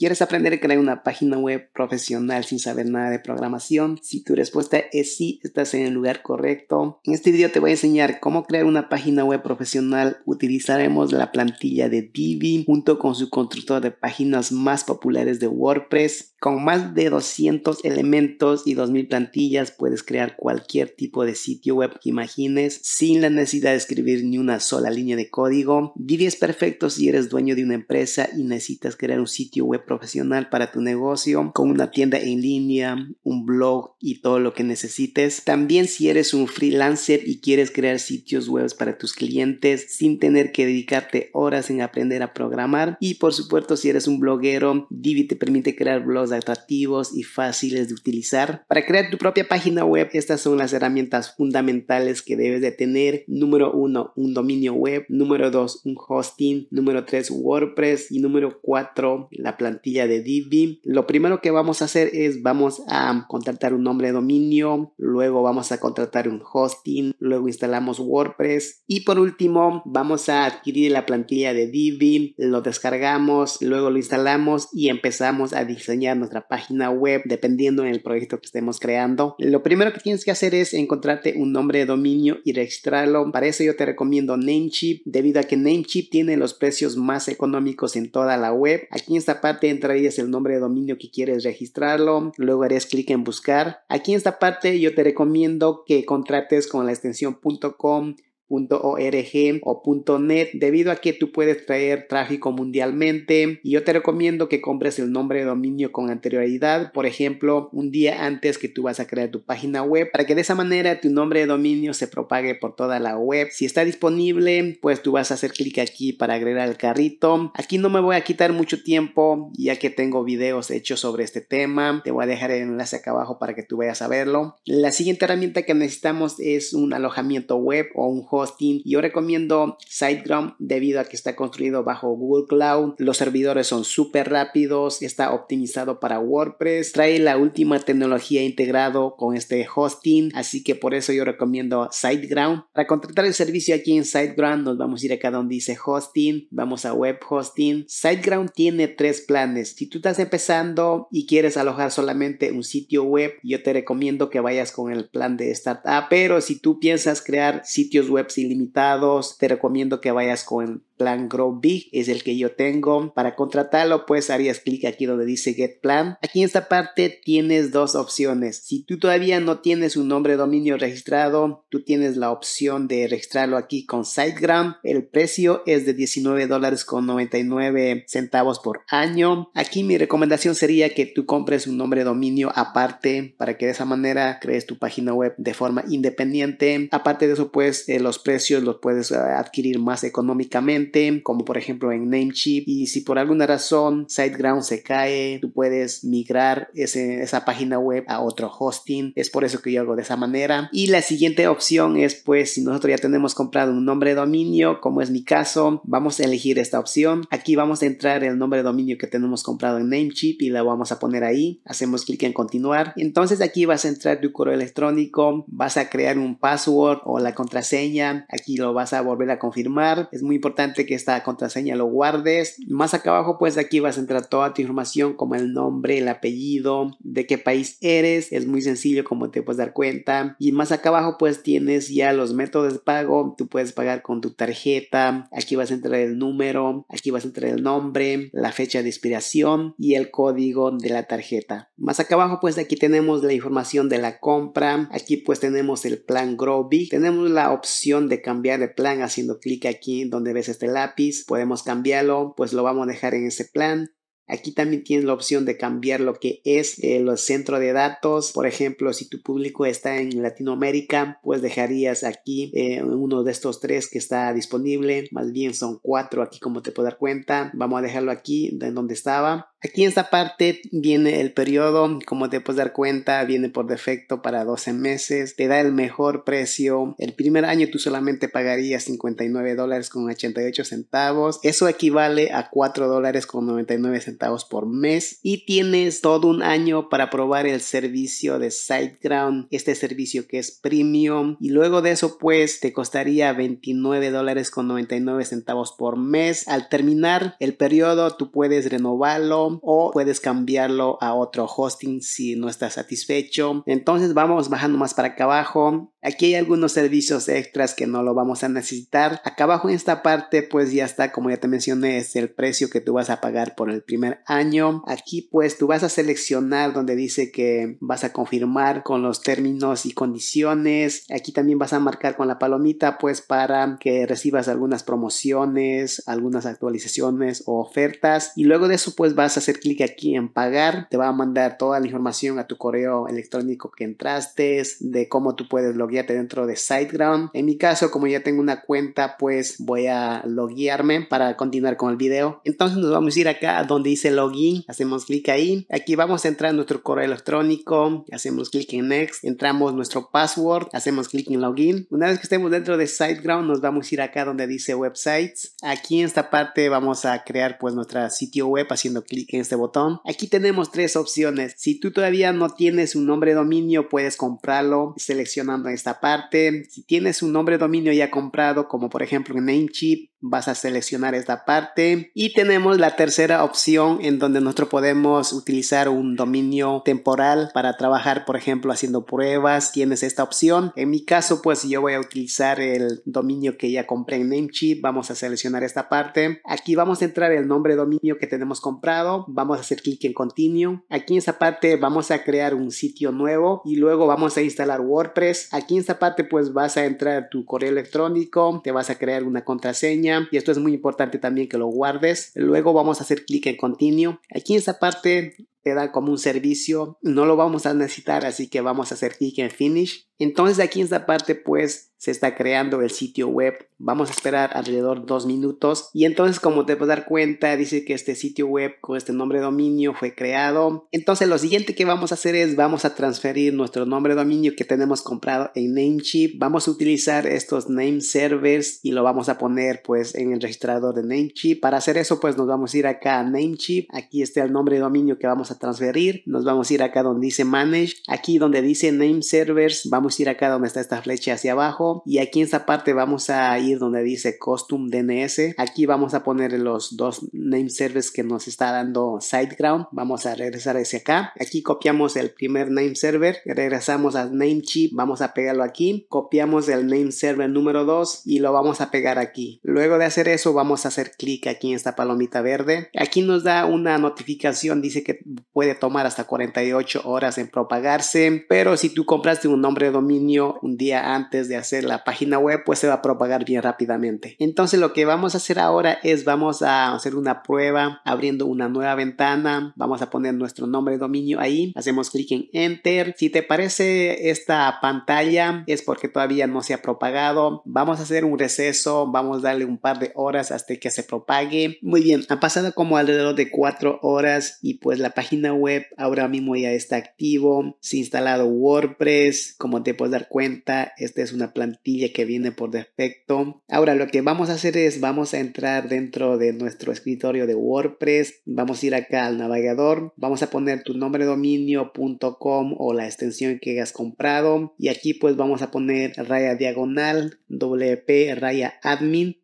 ¿Quieres aprender a crear una página web profesional sin saber nada de programación? Si tu respuesta es sí, estás en el lugar correcto. En este video te voy a enseñar cómo crear una página web profesional. Utilizaremos la plantilla de Divi junto con su constructor de páginas más populares de WordPress. Con más de 200 elementos y 2.000 plantillas puedes crear cualquier tipo de sitio web que imagines sin la necesidad de escribir ni una sola línea de código. Divi es perfecto si eres dueño de una empresa y necesitas crear un sitio web profesional para tu negocio con una tienda en línea, un blog y todo lo que necesites. También si eres un freelancer y quieres crear sitios web para tus clientes sin tener que dedicarte horas en aprender a programar. Y por supuesto si eres un bloguero, Divi te permite crear blogs atractivos y fáciles de utilizar. Para crear tu propia página web, estas son las herramientas fundamentales que debes de tener. Número uno, un dominio web. Número dos, un hosting. Número tres, WordPress. Y número cuatro, la plantilla de Divi. Lo primero que vamos a hacer es vamos a contratar un nombre de dominio, luego vamos a contratar un hosting, luego instalamos WordPress y por último vamos a adquirir la plantilla de Divi, lo descargamos, luego lo instalamos y empezamos a diseñar nuestra página web, dependiendo en el proyecto que estemos creando. Lo primero que tienes que hacer es encontrarte un nombre de dominio y registrarlo. Para eso yo te recomiendo Namecheap, debido a que Namecheap tiene los precios más económicos en toda la web. Aquí en esta parte entrarías el nombre de dominio que quieres registrarlo, luego harías clic en buscar. Aquí en esta parte yo te recomiendo que contrates con la extensión .com .org o .net debido a que tú puedes traer tráfico mundialmente y yo te recomiendo que compres el nombre de dominio con anterioridad por ejemplo un día antes que tú vas a crear tu página web para que de esa manera tu nombre de dominio se propague por toda la web si está disponible pues tú vas a hacer clic aquí para agregar el carrito aquí no me voy a quitar mucho tiempo ya que tengo videos hechos sobre este tema te voy a dejar el enlace acá abajo para que tú vayas a verlo la siguiente herramienta que necesitamos es un alojamiento web o un hosting. Yo recomiendo SiteGround debido a que está construido bajo Google Cloud. Los servidores son súper rápidos, está optimizado para WordPress, trae la última tecnología integrado con este hosting, así que por eso yo recomiendo SiteGround. Para contratar el servicio aquí en SiteGround nos vamos a ir acá donde dice hosting, vamos a web hosting. SiteGround tiene tres planes. Si tú estás empezando y quieres alojar solamente un sitio web, yo te recomiendo que vayas con el plan de startup, pero si tú piensas crear sitios web ilimitados. Te recomiendo que vayas con plan Grow Big es el que yo tengo. Para contratarlo, pues harías clic aquí donde dice Get Plan. Aquí en esta parte tienes dos opciones. Si tú todavía no tienes un nombre de dominio registrado, tú tienes la opción de registrarlo aquí con Sitegram. El precio es de 19 dólares con 99 centavos por año. Aquí mi recomendación sería que tú compres un nombre de dominio aparte para que de esa manera crees tu página web de forma independiente. Aparte de eso, pues eh, los precios los puedes eh, adquirir más económicamente como por ejemplo en Namecheap. Y si por alguna razón SiteGround se cae, tú puedes migrar esa página web a otro hosting. Es por eso que yo hago de esa manera. Y la siguiente opción es pues si nosotros ya tenemos comprado un nombre de dominio, como es mi caso, vamos a elegir esta opción. Aquí vamos a entrar el nombre de dominio que tenemos comprado en Namecheap y la vamos a poner ahí. Hacemos clic en continuar. Entonces aquí vas a entrar tu correo electrónico, vas a crear un password o la contraseña. Aquí lo vas a volver a confirmar. Es muy importante este, que esta contraseña lo guardes. Más acá abajo, pues de aquí vas a entrar toda tu información como el nombre, el apellido, de qué país eres. Es muy sencillo como te puedes dar cuenta. Y más acá abajo, pues tienes ya los métodos de pago. Tú puedes pagar con tu tarjeta. Aquí vas a entrar el número. Aquí vas a entrar el nombre, la fecha de expiración y el código de la tarjeta. Más acá abajo, pues de aquí tenemos la información de la compra. Aquí pues tenemos el plan Grow Tenemos la opción de cambiar de plan haciendo clic aquí donde ves este lápiz, podemos cambiarlo, pues lo vamos a dejar en ese plan. Aquí también tienes la opción de cambiar lo que es el eh, centro de datos. Por ejemplo, si tu público está en Latinoamérica, pues dejarías aquí eh, uno de estos tres que está disponible. Más bien son cuatro aquí como te puedes dar cuenta. Vamos a dejarlo aquí en donde estaba. Aquí en esta parte viene el periodo, como te puedes dar cuenta, viene por defecto para 12 meses, te da el mejor precio. El primer año tú solamente pagarías 59 dólares con 88 centavos, eso equivale a $4.99 dólares con 99 centavos por mes y tienes todo un año para probar el servicio de SiteGround, este servicio que es premium y luego de eso pues te costaría 29 dólares con 99 centavos por mes. Al terminar el periodo tú puedes renovarlo o puedes cambiarlo a otro hosting si no estás satisfecho. Entonces vamos bajando más para acá abajo. Aquí hay algunos servicios extras que no lo vamos a necesitar. Acá abajo en esta parte pues ya está, como ya te mencioné, es el precio que tú vas a pagar por el primer año. Aquí pues tú vas a seleccionar donde dice que vas a confirmar con los términos y condiciones. Aquí también vas a marcar con la palomita pues para que recibas algunas promociones, algunas actualizaciones o ofertas. Y luego de eso pues vas a hacer clic aquí en pagar, te va a mandar toda la información a tu correo electrónico que entraste, de cómo tú puedes loguearte dentro de SiteGround. En mi caso, como ya tengo una cuenta, pues voy a loguearme para continuar con el video. Entonces nos vamos a ir acá donde dice login, hacemos clic ahí. Aquí vamos a entrar en nuestro correo electrónico, hacemos clic en next, entramos nuestro password, hacemos clic en login. Una vez que estemos dentro de SiteGround, nos vamos a ir acá donde dice websites. Aquí en esta parte vamos a crear pues nuestro sitio web haciendo clic en este botón. Aquí tenemos tres opciones. Si tú todavía no tienes un nombre de dominio, puedes comprarlo seleccionando esta parte. Si tienes un nombre de dominio ya comprado, como por ejemplo en Namecheap, vas a seleccionar esta parte y tenemos la tercera opción en donde nosotros podemos utilizar un dominio temporal para trabajar por ejemplo haciendo pruebas tienes esta opción en mi caso pues yo voy a utilizar el dominio que ya compré en Namecheap vamos a seleccionar esta parte aquí vamos a entrar el nombre de dominio que tenemos comprado vamos a hacer clic en continue aquí en esta parte vamos a crear un sitio nuevo y luego vamos a instalar WordPress aquí en esta parte pues vas a entrar tu correo electrónico te vas a crear una contraseña y esto es muy importante también que lo guardes. Luego vamos a hacer clic en Continue. Aquí en esta parte te da como un servicio, no lo vamos a necesitar, así que vamos a hacer clic en Finish. Entonces aquí en esta parte pues se está creando el sitio web, vamos a esperar alrededor dos minutos y entonces como te puedes dar cuenta dice que este sitio web con este nombre de dominio fue creado. Entonces lo siguiente que vamos a hacer es vamos a transferir nuestro nombre de dominio que tenemos comprado en Namecheap, vamos a utilizar estos name servers y lo vamos a poner pues en el registrador de Namecheap. Para hacer eso pues nos vamos a ir acá a Namecheap, aquí está el nombre de dominio que vamos a transferir, nos vamos a ir acá donde dice manage, aquí donde dice name servers, vamos a ir acá donde está esta flecha hacia abajo y aquí en esta parte vamos a ir donde dice custom DNS, aquí vamos a poner los dos name servers que nos está dando SiteGround, vamos a regresar hacia acá, aquí copiamos el primer name server, regresamos a chip, vamos a pegarlo aquí, copiamos el name server número 2 y lo vamos a pegar aquí. Luego de hacer eso vamos a hacer clic aquí en esta palomita verde. Aquí nos da una notificación, dice que puede tomar hasta 48 horas en propagarse, pero si tú compraste un nombre de dominio un día antes de hacer la página web, pues se va a propagar bien rápidamente. Entonces lo que vamos a hacer ahora es vamos a hacer una prueba abriendo una nueva ventana, vamos a poner nuestro nombre de dominio ahí, hacemos clic en enter. Si te parece esta pantalla es porque todavía no se ha propagado, vamos a hacer un receso, vamos a darle un par de horas hasta que se propague. Muy bien, ha pasado como alrededor de cuatro horas y pues la página web ahora mismo ya está activo. Se ha instalado WordPress. Como te puedes dar cuenta, esta es una plantilla que viene por defecto. Ahora lo que vamos a hacer es vamos a entrar dentro de nuestro escritorio de WordPress. Vamos a ir acá al navegador. Vamos a poner tu nombre dominio.com o la extensión que hayas comprado. Y aquí pues vamos a poner raya diagonal wp raya admin.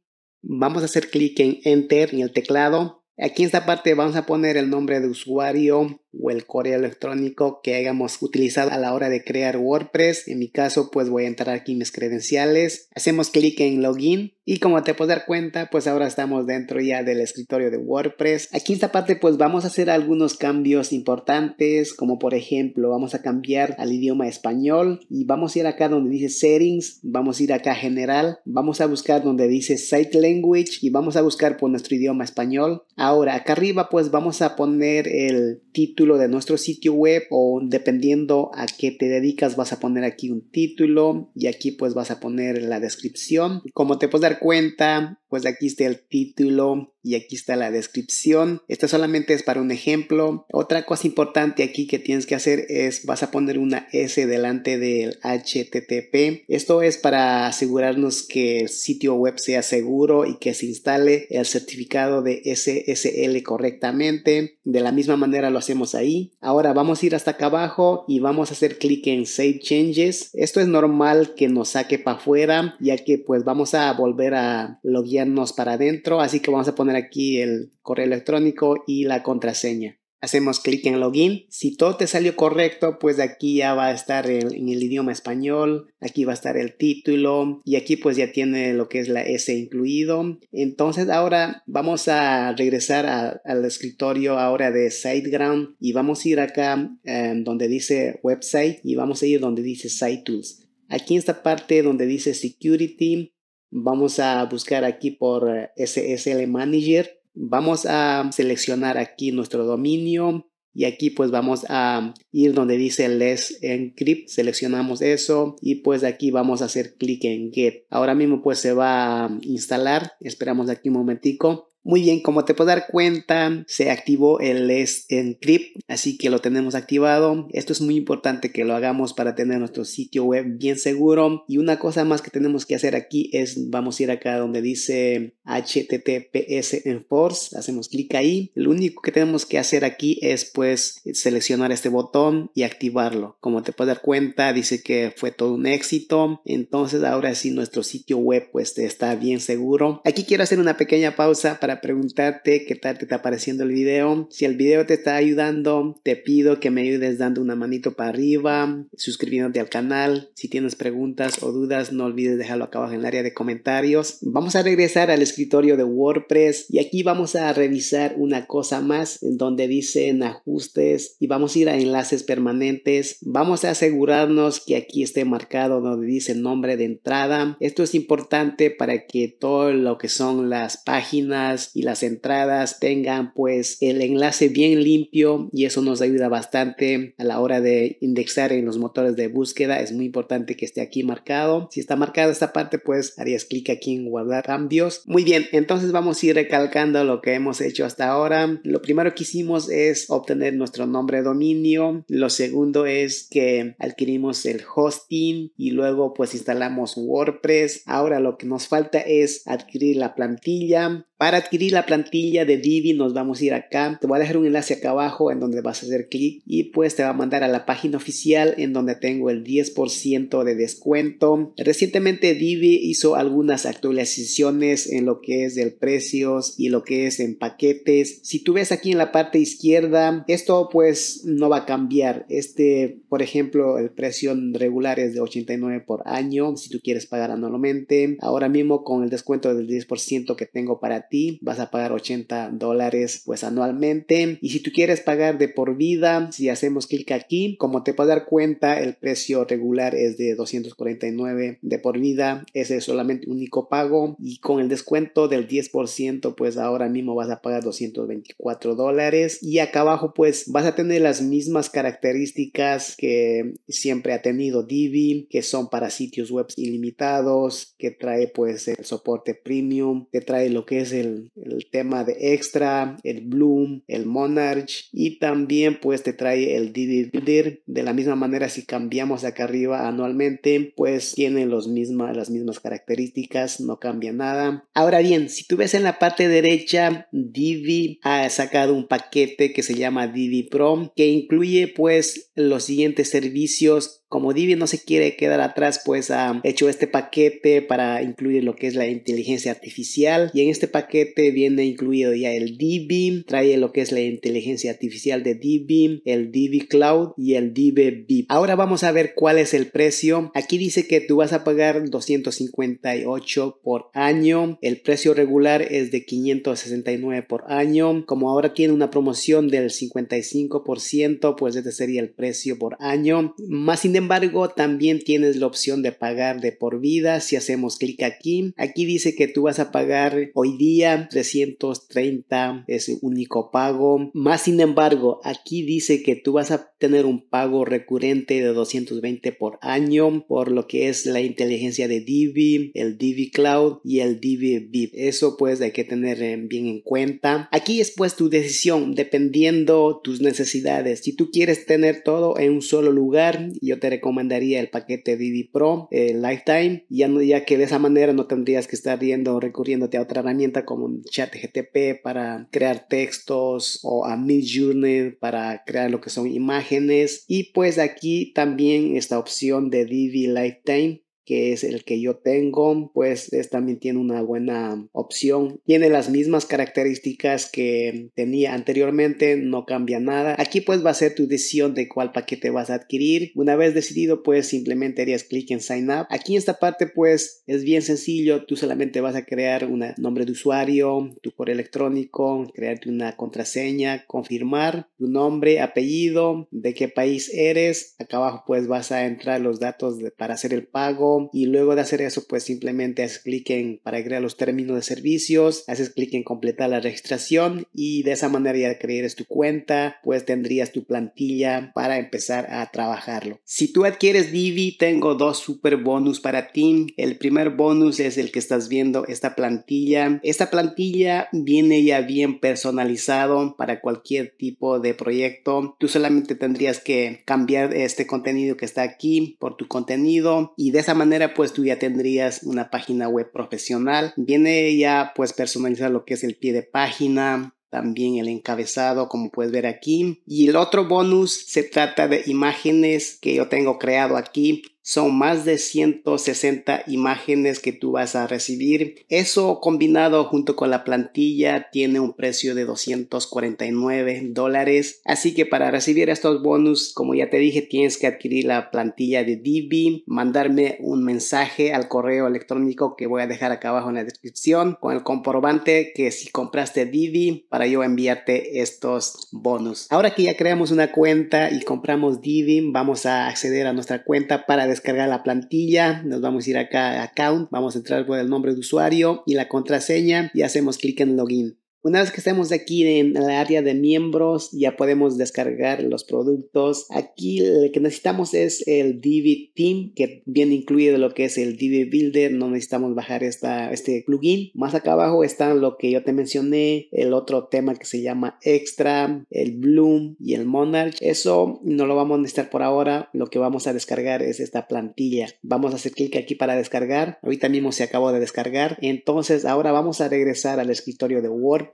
Vamos a hacer clic en enter en el teclado Aquí en esta parte vamos a poner el nombre de usuario o el correo electrónico que hayamos utilizado a la hora de crear WordPress. En mi caso, pues voy a entrar aquí mis credenciales. Hacemos clic en login y como te puedes dar cuenta, pues ahora estamos dentro ya del escritorio de WordPress. Aquí en esta parte, pues vamos a hacer algunos cambios importantes, como por ejemplo, vamos a cambiar al idioma español y vamos a ir acá donde dice settings, vamos a ir acá general, vamos a buscar donde dice site language y vamos a buscar por nuestro idioma español. Ahora, acá arriba, pues vamos a poner el título de nuestro sitio web o dependiendo a qué te dedicas vas a poner aquí un título y aquí pues vas a poner la descripción. Como te puedes dar cuenta, pues aquí está el título y aquí está la descripción. Este solamente es para un ejemplo. Otra cosa importante aquí que tienes que hacer es vas a poner una S delante del HTTP. Esto es para asegurarnos que el sitio web sea seguro y que se instale el certificado de SSL correctamente. De la misma manera lo hacemos ahí. Ahora vamos a ir hasta acá abajo y vamos a hacer clic en Save Changes. Esto es normal que nos saque para afuera, ya que pues vamos a volver a loguearnos para adentro. Así que vamos a poner aquí el correo electrónico y la contraseña. Hacemos clic en login. Si todo te salió correcto, pues aquí ya va a estar en el idioma español, aquí va a estar el título y aquí pues ya tiene lo que es la S incluido. Entonces ahora vamos a regresar al escritorio ahora de SiteGround y vamos a ir acá em, donde dice website y vamos a ir donde dice Site Tools. Aquí en esta parte donde dice Security, vamos a buscar aquí por eh, SSL Manager Vamos a seleccionar aquí nuestro dominio y aquí pues vamos a ir donde dice Let's Encrypt, seleccionamos eso y pues aquí vamos a hacer clic en Get. Ahora mismo pues se va a instalar, esperamos aquí un momentico. Muy bien, como te puedes dar cuenta, se activó el encrypt, así que lo tenemos activado. Esto es muy importante que lo hagamos para tener nuestro sitio web bien seguro. Y una cosa más que tenemos que hacer aquí es, vamos a ir acá donde dice HTTPS Enforce, hacemos clic ahí. Lo único que tenemos que hacer aquí es pues seleccionar este botón y activarlo. Como te puedes dar cuenta, dice que fue todo un éxito. Entonces ahora sí nuestro sitio web pues está bien seguro. Aquí quiero hacer una pequeña pausa para preguntarte qué tal te está pareciendo el video. Si el video te está ayudando, te pido que me ayudes dando una manito para arriba, suscribiéndote al canal. Si tienes preguntas o dudas, no olvides dejarlo acá abajo en el área de comentarios. Vamos a regresar al escritorio de WordPress y aquí vamos a revisar una cosa más en donde dicen ajustes y vamos a ir a enlaces permanentes. Vamos a asegurarnos que aquí esté marcado donde dice nombre de entrada. Esto es importante para que todo lo que son las páginas y las entradas tengan pues el enlace bien limpio y eso nos ayuda bastante a la hora de indexar en los motores de búsqueda. Es muy importante que esté aquí marcado. Si está marcada esta parte pues harías clic aquí en guardar cambios. Muy bien, entonces vamos a ir recalcando lo que hemos hecho hasta ahora. Lo primero que hicimos es obtener nuestro nombre de dominio. Lo segundo es que adquirimos el hosting y luego pues instalamos WordPress. Ahora lo que nos falta es adquirir la plantilla para adquirir la plantilla de Divi nos vamos a ir acá, te voy a dejar un enlace acá abajo en donde vas a hacer clic y pues te va a mandar a la página oficial en donde tengo el 10% de descuento. Recientemente Divi hizo algunas actualizaciones en lo que es del precios y lo que es en paquetes. Si tú ves aquí en la parte izquierda, esto pues no va a cambiar. Este, por ejemplo, el precio regular es de 89 por año si tú quieres pagar anualmente. Ahora mismo con el descuento del 10% que tengo para ti. Vas a pagar 80 dólares pues anualmente. Y si tú quieres pagar de por vida, si hacemos clic aquí, como te puedes dar cuenta, el precio regular es de 249 de por vida. Ese es solamente único pago. Y con el descuento del 10%, pues ahora mismo vas a pagar 224 dólares. Y acá abajo pues vas a tener las mismas características que siempre ha tenido Divi, que son para sitios web ilimitados, que trae pues el soporte premium, que trae lo que es el, tema de Extra, el Bloom, el Monarch y también pues te trae el Dividir. De la misma manera si cambiamos acá arriba anualmente pues tiene los misma, las mismas características, no cambia nada. Ahora bien, si tú ves en la parte derecha, Divi ha sacado un paquete que se llama Divi Pro que incluye pues los siguientes servicios como Divi no se quiere quedar atrás, pues ha hecho este paquete para incluir lo que es la inteligencia artificial. Y en este paquete viene incluido ya el Divi, trae lo que es la inteligencia artificial de Divi, el Divi Cloud y el Divi VIP. Ahora vamos a ver cuál es el precio. Aquí dice que tú vas a pagar 258 por año. El precio regular es de 569 por año. Como ahora tiene una promoción del 55%, pues este sería el precio por año. Más embargo, también tienes la opción de pagar de por vida si hacemos clic aquí. Aquí dice que tú vas a pagar hoy día 330 es único pago. Más sin embargo, aquí dice que tú vas a tener un pago recurrente de 220 por año por lo que es la inteligencia de Divi, el Divi Cloud y el Divi VIP. Eso pues hay que tener eh, bien en cuenta. Aquí es pues tu decisión dependiendo tus necesidades. Si tú quieres tener todo en un solo lugar, yo te recomendaría el paquete Divi Pro eh, Lifetime, ya, ya que de esa manera no tendrías que estar o recurriéndote a otra herramienta como un chat GTP para crear textos o a Midjourney para crear lo que son imágenes y pues aquí también esta opción de Divi Lifetime que es el que yo tengo, pues también tiene una buena opción. Tiene las mismas características que tenía anteriormente, no cambia nada. Aquí pues va a ser tu decisión de cuál paquete vas a adquirir. Una vez decidido, pues simplemente harías clic en Sign Up. Aquí en esta parte pues es bien sencillo, tú solamente vas a crear un nombre de usuario, tu correo electrónico, crearte una contraseña, confirmar tu nombre, apellido, de qué país eres. Acá abajo pues vas a entrar los datos para hacer el pago y luego de hacer eso pues simplemente haces clic en para crear los términos de servicios, haces clic en completar la registración y de esa manera ya creeres tu cuenta, pues tendrías tu plantilla para empezar a trabajarlo. Si tú adquieres Divi, tengo dos super bonus para ti. El primer bonus es el que estás viendo, esta plantilla. Esta plantilla viene ya bien personalizado para cualquier tipo de proyecto. Tú solamente tendrías que cambiar este contenido que está aquí por tu contenido y de esa manera pues tú ya tendrías una página web profesional. Viene ya pues personalizar lo que es el pie de página, también el encabezado como puedes ver aquí y el otro bonus se trata de imágenes que yo tengo creado aquí son más de 160 imágenes que tú vas a recibir. Eso combinado junto con la plantilla tiene un precio de 249 dólares. Así que para recibir estos bonus, como ya te dije, tienes que adquirir la plantilla de Divi, mandarme un mensaje al correo electrónico que voy a dejar acá abajo en la descripción con el comprobante que si compraste Divi para yo enviarte estos bonus. Ahora que ya creamos una cuenta y compramos Divi, vamos a acceder a nuestra cuenta para descargar la plantilla, nos vamos a ir acá a Account, vamos a entrar por el nombre de usuario y la contraseña y hacemos clic en Login. Una vez que estemos aquí en el área de miembros, ya podemos descargar los productos. Aquí lo que necesitamos es el Divi Team, que viene incluido lo que es el Divi Builder. No necesitamos bajar esta, este plugin. Más acá abajo están lo que yo te mencioné, el otro tema que se llama Extra, el Bloom y el Monarch. Eso no lo vamos a necesitar por ahora. Lo que vamos a descargar es esta plantilla. Vamos a hacer clic aquí para descargar. Ahorita mismo se acabó de descargar. Entonces ahora vamos a regresar al escritorio de Word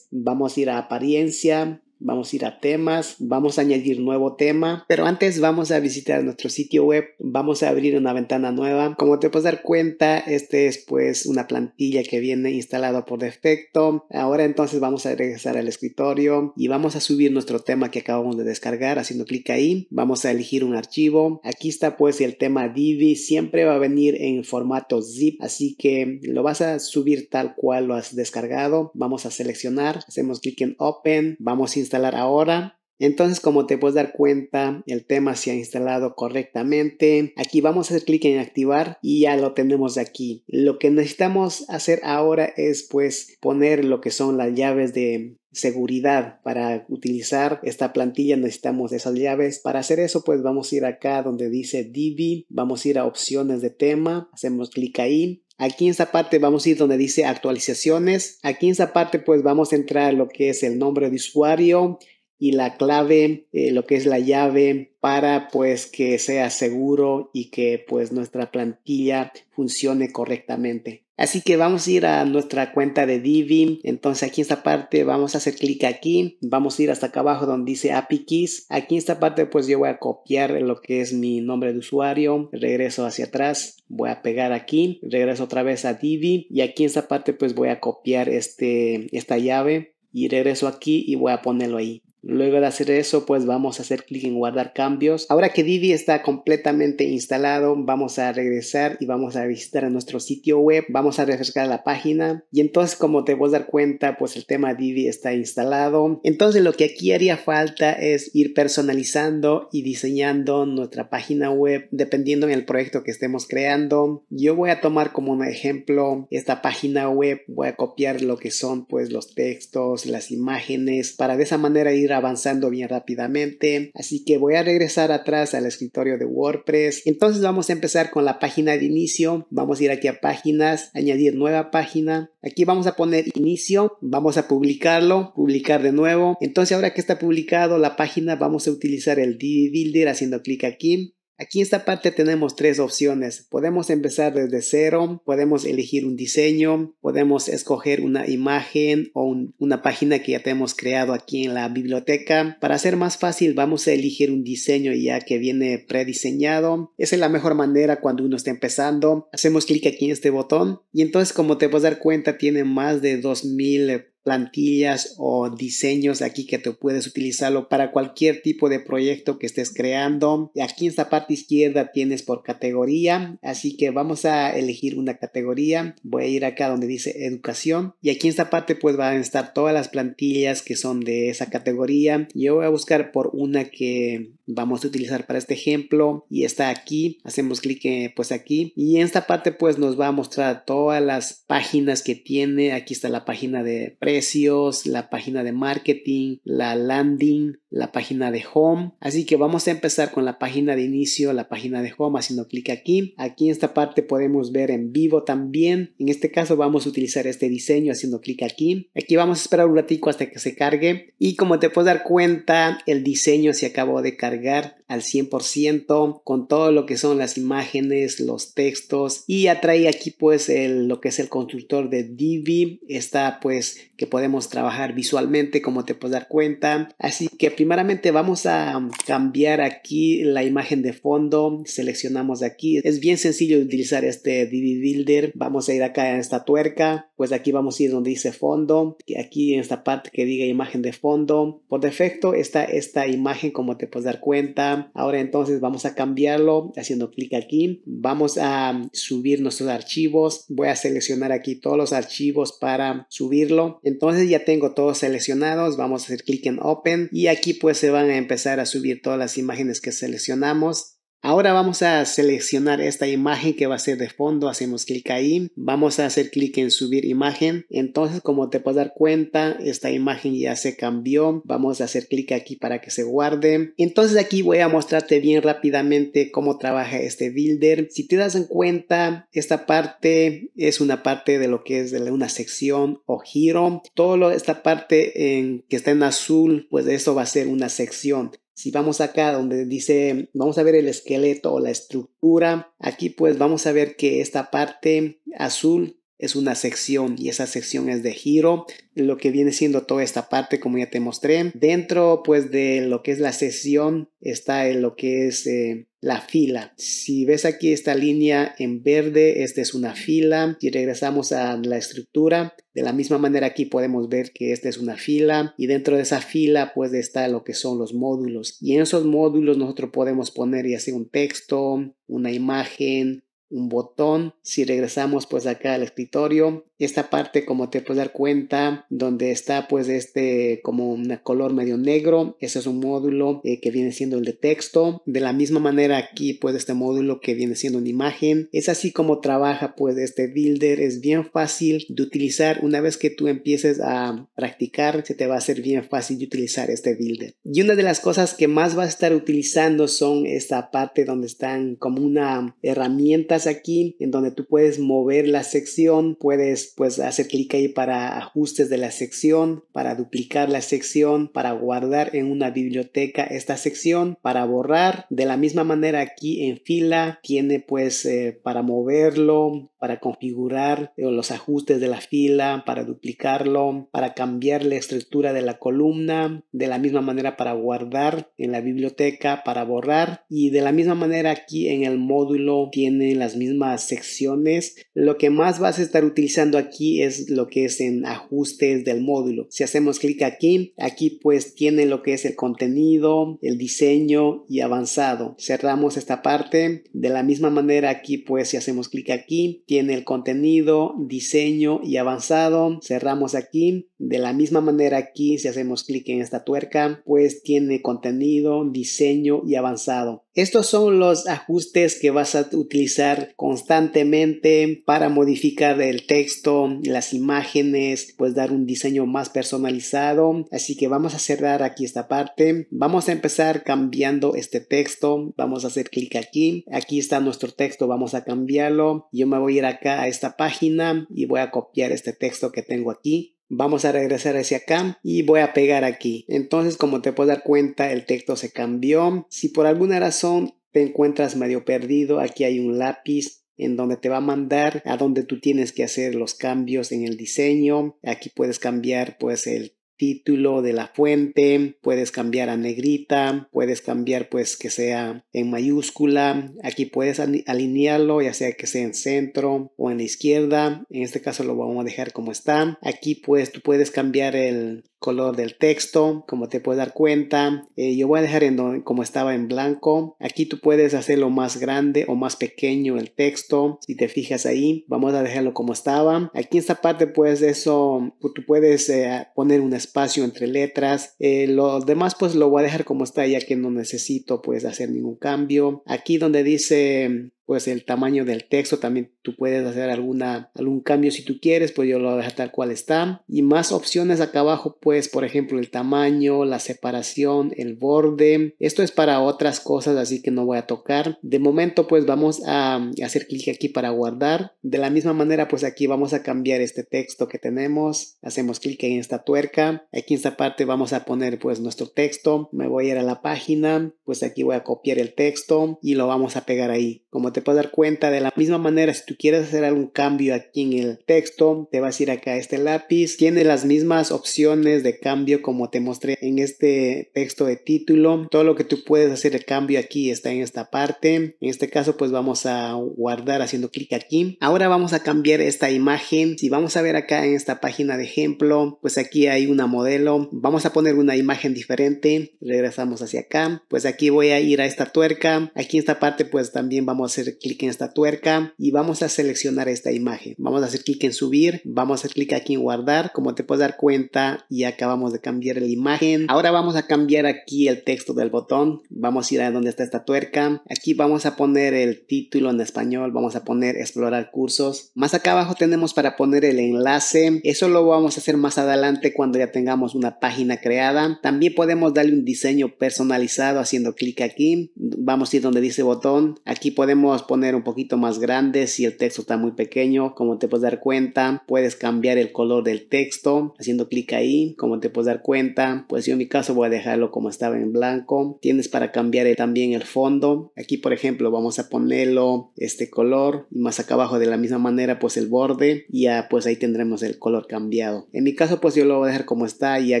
vamos a ir a apariencia, vamos a ir a temas, vamos a añadir nuevo tema, pero antes vamos a visitar nuestro sitio web, vamos a abrir una ventana nueva. Como te puedes dar cuenta, este es pues una plantilla que viene instalada por defecto. Ahora entonces vamos a regresar al escritorio y vamos a subir nuestro tema que acabamos de descargar haciendo clic ahí. Vamos a elegir un archivo. Aquí está pues el tema Divi, siempre va a venir en formato zip, así que lo vas a subir tal cual lo has descargado. Vamos a seleccionar, hacemos clic en Open, vamos a instalar instalar ahora. Entonces, como te puedes dar cuenta, el tema se ha instalado correctamente. Aquí vamos a hacer clic en activar y ya lo tenemos aquí. Lo que necesitamos hacer ahora es pues poner lo que son las llaves de seguridad para utilizar esta plantilla necesitamos esas llaves para hacer eso pues vamos a ir acá donde dice divi vamos a ir a opciones de tema hacemos clic ahí Aquí en esa parte vamos a ir donde dice actualizaciones. Aquí en esa parte pues vamos a entrar lo que es el nombre de usuario y la clave, eh, lo que es la llave para pues que sea seguro y que pues nuestra plantilla funcione correctamente. Así que vamos a ir a nuestra cuenta de Divi. Entonces aquí en esta parte vamos a hacer clic aquí. Vamos a ir hasta acá abajo donde dice API Keys. Aquí en esta parte pues yo voy a copiar lo que es mi nombre de usuario. Regreso hacia atrás. Voy a pegar aquí. Regreso otra vez a Divi. Y aquí en esta parte pues voy a copiar este, esta llave. Y regreso aquí y voy a ponerlo ahí. Luego de hacer eso, pues vamos a hacer clic en guardar cambios. Ahora que Divi está completamente instalado, vamos a regresar y vamos a visitar nuestro sitio web. Vamos a refrescar la página. Y entonces, como te vas a dar cuenta, pues el tema Divi está instalado. Entonces, lo que aquí haría falta es ir personalizando y diseñando nuestra página web dependiendo del proyecto que estemos creando. Yo voy a tomar como un ejemplo esta página web. Voy a copiar lo que son pues los textos, las imágenes, para de esa manera ir avanzando bien rápidamente. Así que voy a regresar atrás al escritorio de WordPress. Entonces vamos a empezar con la página de inicio. Vamos a ir aquí a páginas, añadir nueva página. Aquí vamos a poner inicio, vamos a publicarlo, publicar de nuevo. Entonces ahora que está publicado la página vamos a utilizar el DB Builder haciendo clic aquí. Aquí en esta parte tenemos tres opciones. Podemos empezar desde cero, podemos elegir un diseño, podemos escoger una imagen o una página que ya tenemos creado aquí en la biblioteca. Para hacer más fácil vamos a elegir un diseño ya que viene prediseñado. Esa es la mejor manera cuando uno está empezando. Hacemos clic aquí en este botón y entonces como te a dar cuenta tiene más de 2000 plantillas o diseños aquí que te puedes utilizarlo para cualquier tipo de proyecto que estés creando. Aquí en esta parte izquierda tienes por categoría, así que vamos a elegir una categoría. Voy a ir acá donde dice educación y aquí en esta parte pues van a estar todas las plantillas que son de esa categoría. Yo voy a buscar por una que vamos a utilizar para este ejemplo y está aquí. Hacemos clic eh, pues aquí y en esta parte pues nos va a mostrar todas las páginas que tiene. Aquí está la página de precios, la página de marketing, la landing, la página de home. Así que vamos a empezar con la página de inicio, la página de home, haciendo clic aquí. Aquí en esta parte podemos ver en vivo también. En este caso vamos a utilizar este diseño haciendo clic aquí. Aquí vamos a esperar un ratico hasta que se cargue. Y como te puedes dar cuenta, el diseño se acabó de cargar al 100% con todo lo que son las imágenes, los textos y atrae aquí pues lo que es el constructor de Divi, está pues que podemos trabajar visualmente como te puedes dar cuenta. Así que primeramente vamos a cambiar aquí la imagen de fondo, seleccionamos aquí, es bien sencillo utilizar este Divi Builder, vamos a ir acá a esta tuerca pues aquí vamos a ir donde dice fondo, aquí en esta parte que diga imagen de fondo. Por defecto está esta imagen como te puedes dar cuenta. Ahora entonces vamos a cambiarlo haciendo clic aquí. Vamos a subir nuestros archivos. Voy a seleccionar aquí todos los archivos para subirlo. Entonces ya tengo todos seleccionados. Vamos a hacer clic en Open y aquí pues se van a empezar a subir todas las imágenes que seleccionamos. Ahora vamos a seleccionar esta imagen que va a ser de fondo, hacemos clic ahí, vamos a hacer clic en subir imagen, entonces como te puedes dar cuenta esta imagen ya se cambió, vamos a hacer clic aquí para que se guarde, entonces aquí voy a mostrarte bien rápidamente cómo trabaja este builder, si te das en cuenta esta parte es una parte de lo que es de una sección o giro, lo esta parte en, que está en azul pues eso va a ser una sección, si vamos acá donde dice, vamos a ver el esqueleto o la estructura, aquí pues vamos a ver que esta parte azul es una sección y esa sección es de giro, lo que viene siendo toda esta parte como ya te mostré. Dentro pues de lo que es la sección está lo que es eh, la fila. Si ves aquí esta línea en verde, esta es una fila. y regresamos a la estructura, de la misma manera aquí podemos ver que esta es una fila y dentro de esa fila pues está lo que son los módulos. Y en esos módulos nosotros podemos poner ya sea un texto, una imagen, un botón. Si regresamos pues acá al escritorio, esta parte, como te puedes dar cuenta, donde está pues este como un color medio negro, ese es un módulo eh, que viene siendo el de texto. De la misma manera aquí pues este módulo que viene siendo una imagen. Es así como trabaja pues este builder, es bien fácil de utilizar. Una vez que tú empieces a practicar, se te va a ser bien fácil de utilizar este builder. Y una de las cosas que más vas a estar utilizando son esta parte donde están como una herramientas aquí, en donde tú puedes mover la sección, puedes pues hacer clic ahí para ajustes de la sección, para duplicar la sección, para guardar en una biblioteca esta sección, para borrar. De la misma manera aquí en fila tiene pues eh, para moverlo, para configurar eh, los ajustes de la fila, para duplicarlo, para cambiar la estructura de la columna. De la misma manera para guardar en la biblioteca, para borrar. Y de la misma manera aquí en el módulo tiene las mismas secciones. Lo que más vas a estar utilizando aquí es lo que es en ajustes del módulo. Si hacemos clic aquí, aquí pues tiene lo que es el contenido, el diseño y avanzado. Cerramos esta parte. De la misma manera aquí pues si hacemos clic aquí, tiene el contenido, diseño y avanzado. Cerramos aquí. De la misma manera aquí si hacemos clic en esta tuerca, pues tiene contenido, diseño y avanzado. Estos son los ajustes que vas a utilizar constantemente para modificar el texto, las imágenes, pues dar un diseño más personalizado. Así que vamos a cerrar aquí esta parte. Vamos a empezar cambiando este texto. Vamos a hacer clic aquí. Aquí está nuestro texto. Vamos a cambiarlo. Yo me voy a ir acá a esta página y voy a copiar este texto que tengo aquí. Vamos a regresar hacia acá y voy a pegar aquí. Entonces, como te puedes dar cuenta, el texto se cambió. Si por alguna razón te encuentras medio perdido, aquí hay un lápiz en donde te va a mandar a donde tú tienes que hacer los cambios en el diseño. Aquí puedes cambiar pues el título de la fuente, puedes cambiar a negrita, puedes cambiar pues que sea en mayúscula, aquí puedes alinearlo ya sea que sea en centro o en la izquierda, en este caso lo vamos a dejar como está, aquí pues tú puedes cambiar el, color del texto, como te puedes dar cuenta. Eh, yo voy a dejar en, como estaba en blanco. Aquí tú puedes hacerlo más grande o más pequeño el texto. Si te fijas ahí, vamos a dejarlo como estaba. Aquí en esta parte, pues eso, tú puedes eh, poner un espacio entre letras. los eh, lo demás, pues lo voy a dejar como está, ya que no necesito, pues, hacer ningún cambio. Aquí donde dice pues el tamaño del texto también tú puedes hacer alguna, algún cambio si tú quieres, pues yo lo voy a dejar tal cual está. Y más opciones acá abajo, pues por ejemplo el tamaño, la separación, el borde. Esto es para otras cosas, así que no voy a tocar. De momento pues vamos a hacer clic aquí para guardar. De la misma manera pues aquí vamos a cambiar este texto que tenemos. Hacemos clic en esta tuerca. Aquí en esta parte vamos a poner pues nuestro texto. Me voy a ir a la página. Pues aquí voy a copiar el texto y lo vamos a pegar ahí. Como te puedes dar cuenta, de la misma manera, si tú quieres hacer algún cambio aquí en el texto, te vas a ir acá a este lápiz. Tiene las mismas opciones de cambio como te mostré en este texto de título. Todo lo que tú puedes hacer de cambio aquí está en esta parte. En este caso, pues vamos a guardar haciendo clic aquí. Ahora vamos a cambiar esta imagen. Si vamos a ver acá en esta página de ejemplo, pues aquí hay una modelo. Vamos a poner una imagen diferente. Regresamos hacia acá. Pues aquí voy a ir a esta tuerca. Aquí en esta parte, pues también vamos a hacer clic en esta tuerca y vamos a seleccionar esta imagen. Vamos a hacer clic en subir, vamos a hacer clic aquí en guardar. Como te puedes dar cuenta, ya acabamos de cambiar la imagen. Ahora vamos a cambiar aquí el texto del botón. Vamos a ir a donde está esta tuerca. Aquí vamos a poner el título en español, vamos a poner explorar cursos. Más acá abajo tenemos para poner el enlace. Eso lo vamos a hacer más adelante cuando ya tengamos una página creada. También podemos darle un diseño personalizado haciendo clic aquí. Vamos a ir donde dice botón. Aquí podemos a poner un poquito más grande si el texto está muy pequeño. Como te puedes dar cuenta, puedes cambiar el color del texto haciendo clic ahí. Como te puedes dar cuenta, pues yo en mi caso voy a dejarlo como estaba en blanco. Tienes para cambiar también el fondo. Aquí, por ejemplo, vamos a ponerlo este color y más acá abajo de la misma manera, pues el borde y ya pues ahí tendremos el color cambiado. En mi caso, pues yo lo voy a dejar como está, ya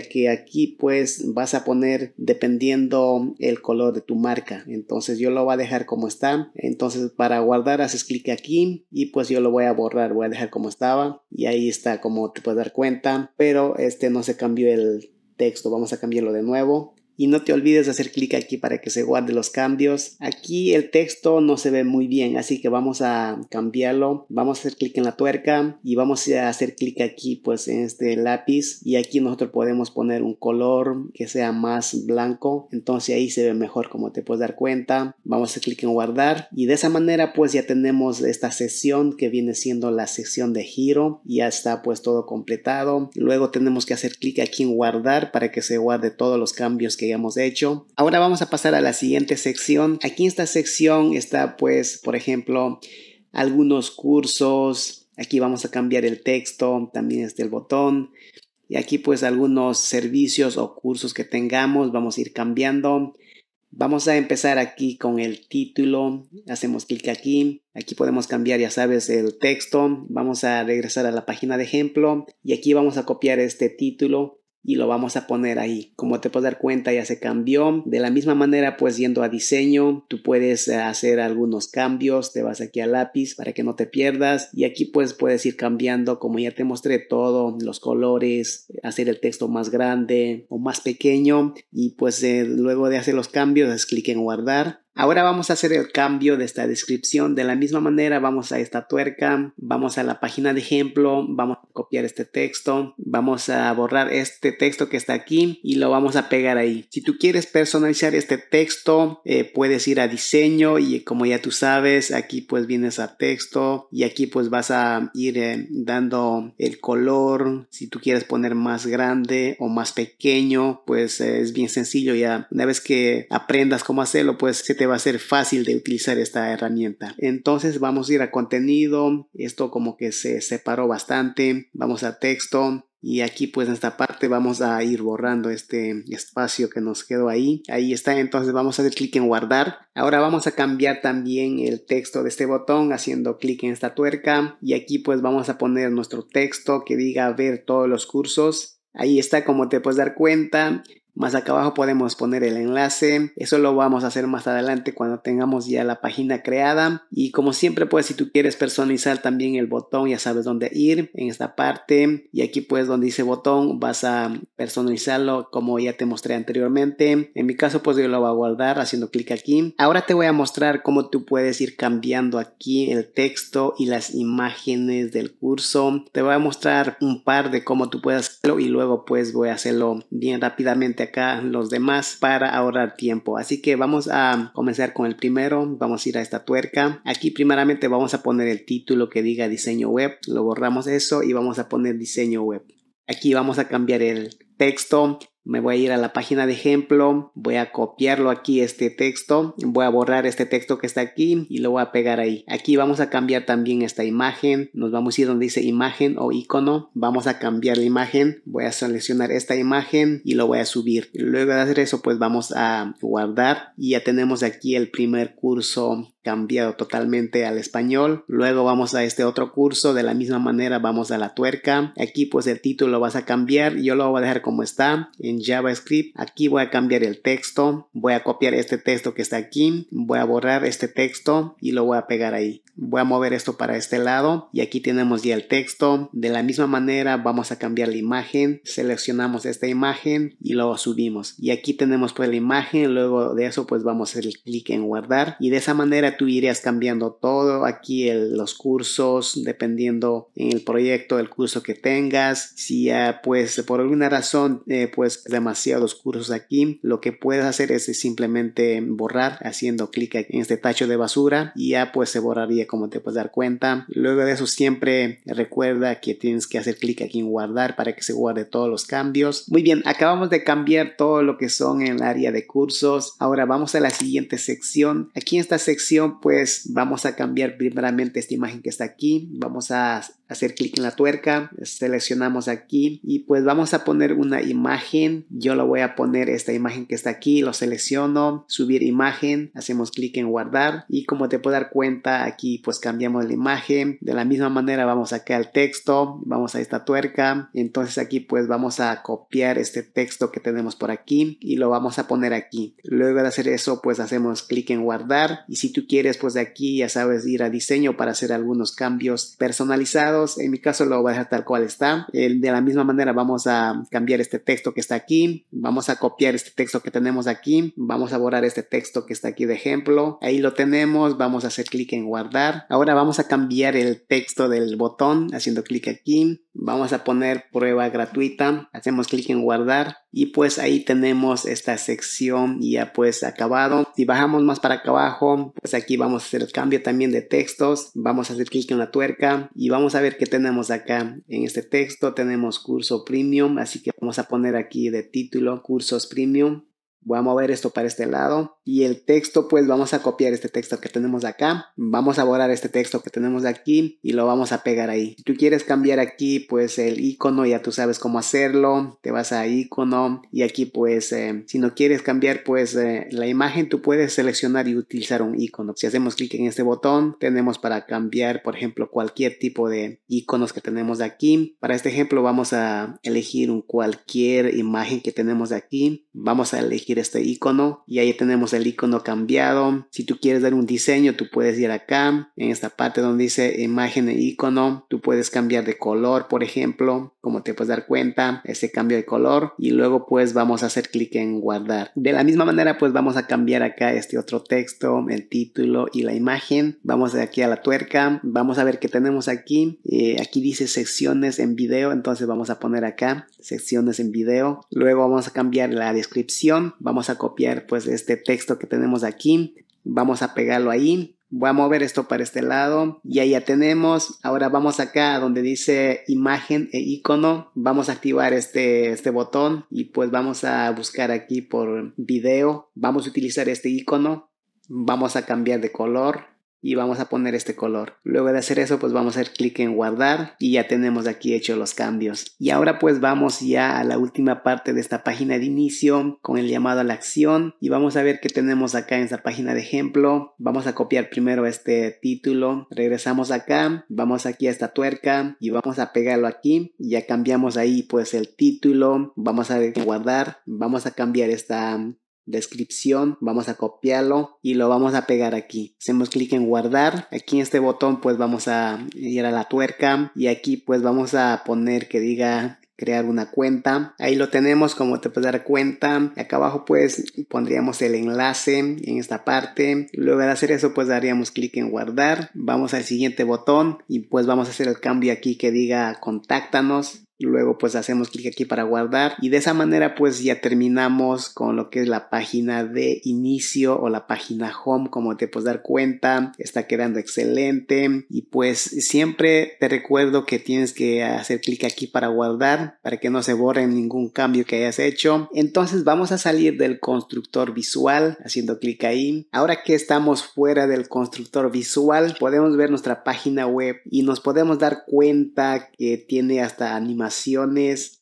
que aquí pues vas a poner dependiendo el color de tu marca. Entonces yo lo voy a dejar como está. Entonces pues, para guardar haces clic aquí y pues yo lo voy a borrar, voy a dejar como estaba y ahí está como te puedes dar cuenta, pero este no se cambió el texto, vamos a cambiarlo de nuevo y no te olvides de hacer clic aquí para que se guarde los cambios. Aquí el texto no se ve muy bien, así que vamos a cambiarlo. Vamos a hacer clic en la tuerca y vamos a hacer clic aquí pues en este lápiz. Y aquí nosotros podemos poner un color que sea más blanco. Entonces ahí se ve mejor como te puedes dar cuenta. Vamos a hacer clic en guardar. Y de esa manera pues ya tenemos esta sesión que viene siendo la sesión de giro. Ya está pues todo completado. Luego tenemos que hacer clic aquí en guardar para que se guarde todos los cambios que hecho. Ahora vamos a pasar a la siguiente sección. Aquí en esta sección está pues, por ejemplo, algunos cursos. Aquí vamos a cambiar el texto, también está el botón. Y aquí pues algunos servicios o cursos que tengamos, vamos a ir cambiando. Vamos a empezar aquí con el título. Hacemos clic aquí. Aquí podemos cambiar, ya sabes, el texto. Vamos a regresar a la página de ejemplo y aquí vamos a copiar este título y lo vamos a poner ahí. Como te puedes dar cuenta, ya se cambió. De la misma manera, pues yendo a diseño, tú puedes eh, hacer algunos cambios. Te vas aquí a lápiz para que no te pierdas. Y aquí pues puedes ir cambiando, como ya te mostré todo, los colores, hacer el texto más grande o más pequeño. Y pues eh, luego de hacer los cambios, haz clic en guardar Ahora vamos a hacer el cambio de esta descripción. De la misma manera, vamos a esta tuerca, vamos a la página de ejemplo, vamos a copiar este texto, vamos a borrar este texto que está aquí y lo vamos a pegar ahí. Si tú quieres personalizar este texto, eh, puedes ir a diseño y como ya tú sabes, aquí pues vienes a texto y aquí pues vas a ir eh, dando el color. Si tú quieres poner más grande o más pequeño, pues eh, es bien sencillo ya. Una vez que aprendas cómo hacerlo, pues se te va a ser fácil de utilizar esta herramienta. Entonces vamos a ir a contenido, esto como que se separó bastante, vamos a texto, y aquí pues en esta parte vamos a ir borrando este espacio que nos quedó ahí. Ahí está, entonces vamos a hacer clic en guardar. Ahora vamos a cambiar también el texto de este botón haciendo clic en esta tuerca. Y aquí pues vamos a poner nuestro texto que diga ver todos los cursos. Ahí está, como te puedes dar cuenta, más acá abajo podemos poner el enlace. Eso lo vamos a hacer más adelante cuando tengamos ya la página creada. Y como siempre, pues si tú quieres personalizar también el botón, ya sabes dónde ir en esta parte. Y aquí pues donde dice botón, vas a personalizarlo como ya te mostré anteriormente. En mi caso, pues yo lo voy a guardar haciendo clic aquí. Ahora te voy a mostrar cómo tú puedes ir cambiando aquí el texto y las imágenes del curso. Te voy a mostrar un par de cómo tú puedes hacerlo y luego pues voy a hacerlo bien rápidamente acá los demás para ahorrar tiempo. Así que vamos a comenzar con el primero. Vamos a ir a esta tuerca. Aquí primeramente vamos a poner el título que diga diseño web. Lo borramos eso y vamos a poner diseño web. Aquí vamos a cambiar el texto, me voy a ir a la página de ejemplo, voy a copiarlo aquí este texto, voy a borrar este texto que está aquí y lo voy a pegar ahí. Aquí vamos a cambiar también esta imagen, nos vamos a ir donde dice imagen o icono, vamos a cambiar la imagen, voy a seleccionar esta imagen y lo voy a subir. Luego de hacer eso pues vamos a guardar y ya tenemos aquí el primer curso cambiado totalmente al español. Luego vamos a este otro curso, de la misma manera vamos a la tuerca. Aquí pues el título lo vas a cambiar, yo lo voy a dejar como está en JavaScript. Aquí voy a cambiar el texto, voy a copiar este texto que está aquí, voy a borrar este texto y lo voy a pegar ahí. Voy a mover esto para este lado y aquí tenemos ya el texto. De la misma manera vamos a cambiar la imagen, seleccionamos esta imagen y lo subimos. Y aquí tenemos pues la imagen, luego de eso pues vamos a hacer clic en guardar y de esa manera tú irías cambiando todo aquí en los cursos dependiendo en el proyecto, el curso que tengas. Si ya pues por alguna razón son eh, pues demasiados cursos aquí, lo que puedes hacer es eh, simplemente borrar haciendo clic en este tacho de basura y ya pues se borraría como te puedes dar cuenta. Luego de eso siempre recuerda que tienes que hacer clic aquí en guardar para que se guarde todos los cambios. Muy bien, acabamos de cambiar todo lo que son en el área de cursos. Ahora vamos a la siguiente sección. Aquí en esta sección pues vamos a cambiar primeramente esta imagen que está aquí. Vamos a hacer clic en la tuerca, seleccionamos aquí y pues vamos a poner una imagen. Yo lo voy a poner esta imagen que está aquí, lo selecciono, subir imagen, hacemos clic en guardar y como te puedes dar cuenta aquí pues cambiamos la imagen. De la misma manera vamos acá al texto, vamos a esta tuerca. Entonces aquí pues vamos a copiar este texto que tenemos por aquí y lo vamos a poner aquí. Luego de hacer eso pues hacemos clic en guardar y si tú quieres pues de aquí ya sabes ir a diseño para hacer algunos cambios personalizados en mi caso lo voy a dejar tal cual está. De la misma manera vamos a cambiar este texto que está aquí. Vamos a copiar este texto que tenemos aquí. Vamos a borrar este texto que está aquí de ejemplo. Ahí lo tenemos. Vamos a hacer clic en guardar. Ahora vamos a cambiar el texto del botón haciendo clic aquí. Vamos a poner prueba gratuita. Hacemos clic en guardar. Y pues ahí tenemos esta sección ya pues acabado. Si bajamos más para acá abajo, pues aquí vamos a hacer el cambio también de textos. Vamos a hacer clic en la tuerca y vamos a ver que tenemos acá en este texto. Tenemos curso premium, así que vamos a poner aquí de título cursos premium voy a mover esto para este lado y el texto pues vamos a copiar este texto que tenemos acá, vamos a borrar este texto que tenemos aquí y lo vamos a pegar ahí. Si tú quieres cambiar aquí pues el icono ya tú sabes cómo hacerlo, te vas a icono y aquí pues eh, si no quieres cambiar pues eh, la imagen tú puedes seleccionar y utilizar un icono. Si hacemos clic en este botón tenemos para cambiar por ejemplo cualquier tipo de iconos que tenemos aquí. Para este ejemplo vamos a elegir un cualquier imagen que tenemos aquí, vamos a elegir este icono y ahí tenemos el icono cambiado. Si tú quieres dar un diseño, tú puedes ir acá en esta parte donde dice imagen e icono. Tú puedes cambiar de color, por ejemplo, como te puedes dar cuenta, ese cambio de color y luego pues vamos a hacer clic en guardar. De la misma manera pues vamos a cambiar acá este otro texto, el título y la imagen. Vamos de aquí a la tuerca, vamos a ver qué tenemos aquí. Eh, aquí dice secciones en video, entonces vamos a poner acá secciones en video. Luego vamos a cambiar la descripción vamos a copiar pues este texto que tenemos aquí, vamos a pegarlo ahí, voy a mover esto para este lado y ahí ya tenemos, ahora vamos acá donde dice imagen e icono, vamos a activar este, este botón y pues vamos a buscar aquí por video, vamos a utilizar este icono, vamos a cambiar de color, y vamos a poner este color. Luego de hacer eso, pues vamos a hacer clic en guardar y ya tenemos aquí hecho los cambios. Y ahora pues vamos ya a la última parte de esta página de inicio con el llamado a la acción y vamos a ver qué tenemos acá en esta página de ejemplo. Vamos a copiar primero este título, regresamos acá, vamos aquí a esta tuerca y vamos a pegarlo aquí. Ya cambiamos ahí pues el título, vamos a guardar, vamos a cambiar esta descripción, vamos a copiarlo y lo vamos a pegar aquí. Hacemos clic en guardar, aquí en este botón pues vamos a ir a la tuerca y aquí pues vamos a poner que diga crear una cuenta. Ahí lo tenemos, como te puedes dar cuenta. Acá abajo pues pondríamos el enlace en esta parte. Luego de hacer eso pues daríamos clic en guardar. Vamos al siguiente botón y pues vamos a hacer el cambio aquí que diga contáctanos. Luego pues hacemos clic aquí para guardar y de esa manera pues ya terminamos con lo que es la página de inicio o la página home como te puedes dar cuenta está quedando excelente y pues siempre te recuerdo que tienes que hacer clic aquí para guardar para que no se borre ningún cambio que hayas hecho entonces vamos a salir del constructor visual haciendo clic ahí ahora que estamos fuera del constructor visual podemos ver nuestra página web y nos podemos dar cuenta que tiene hasta animación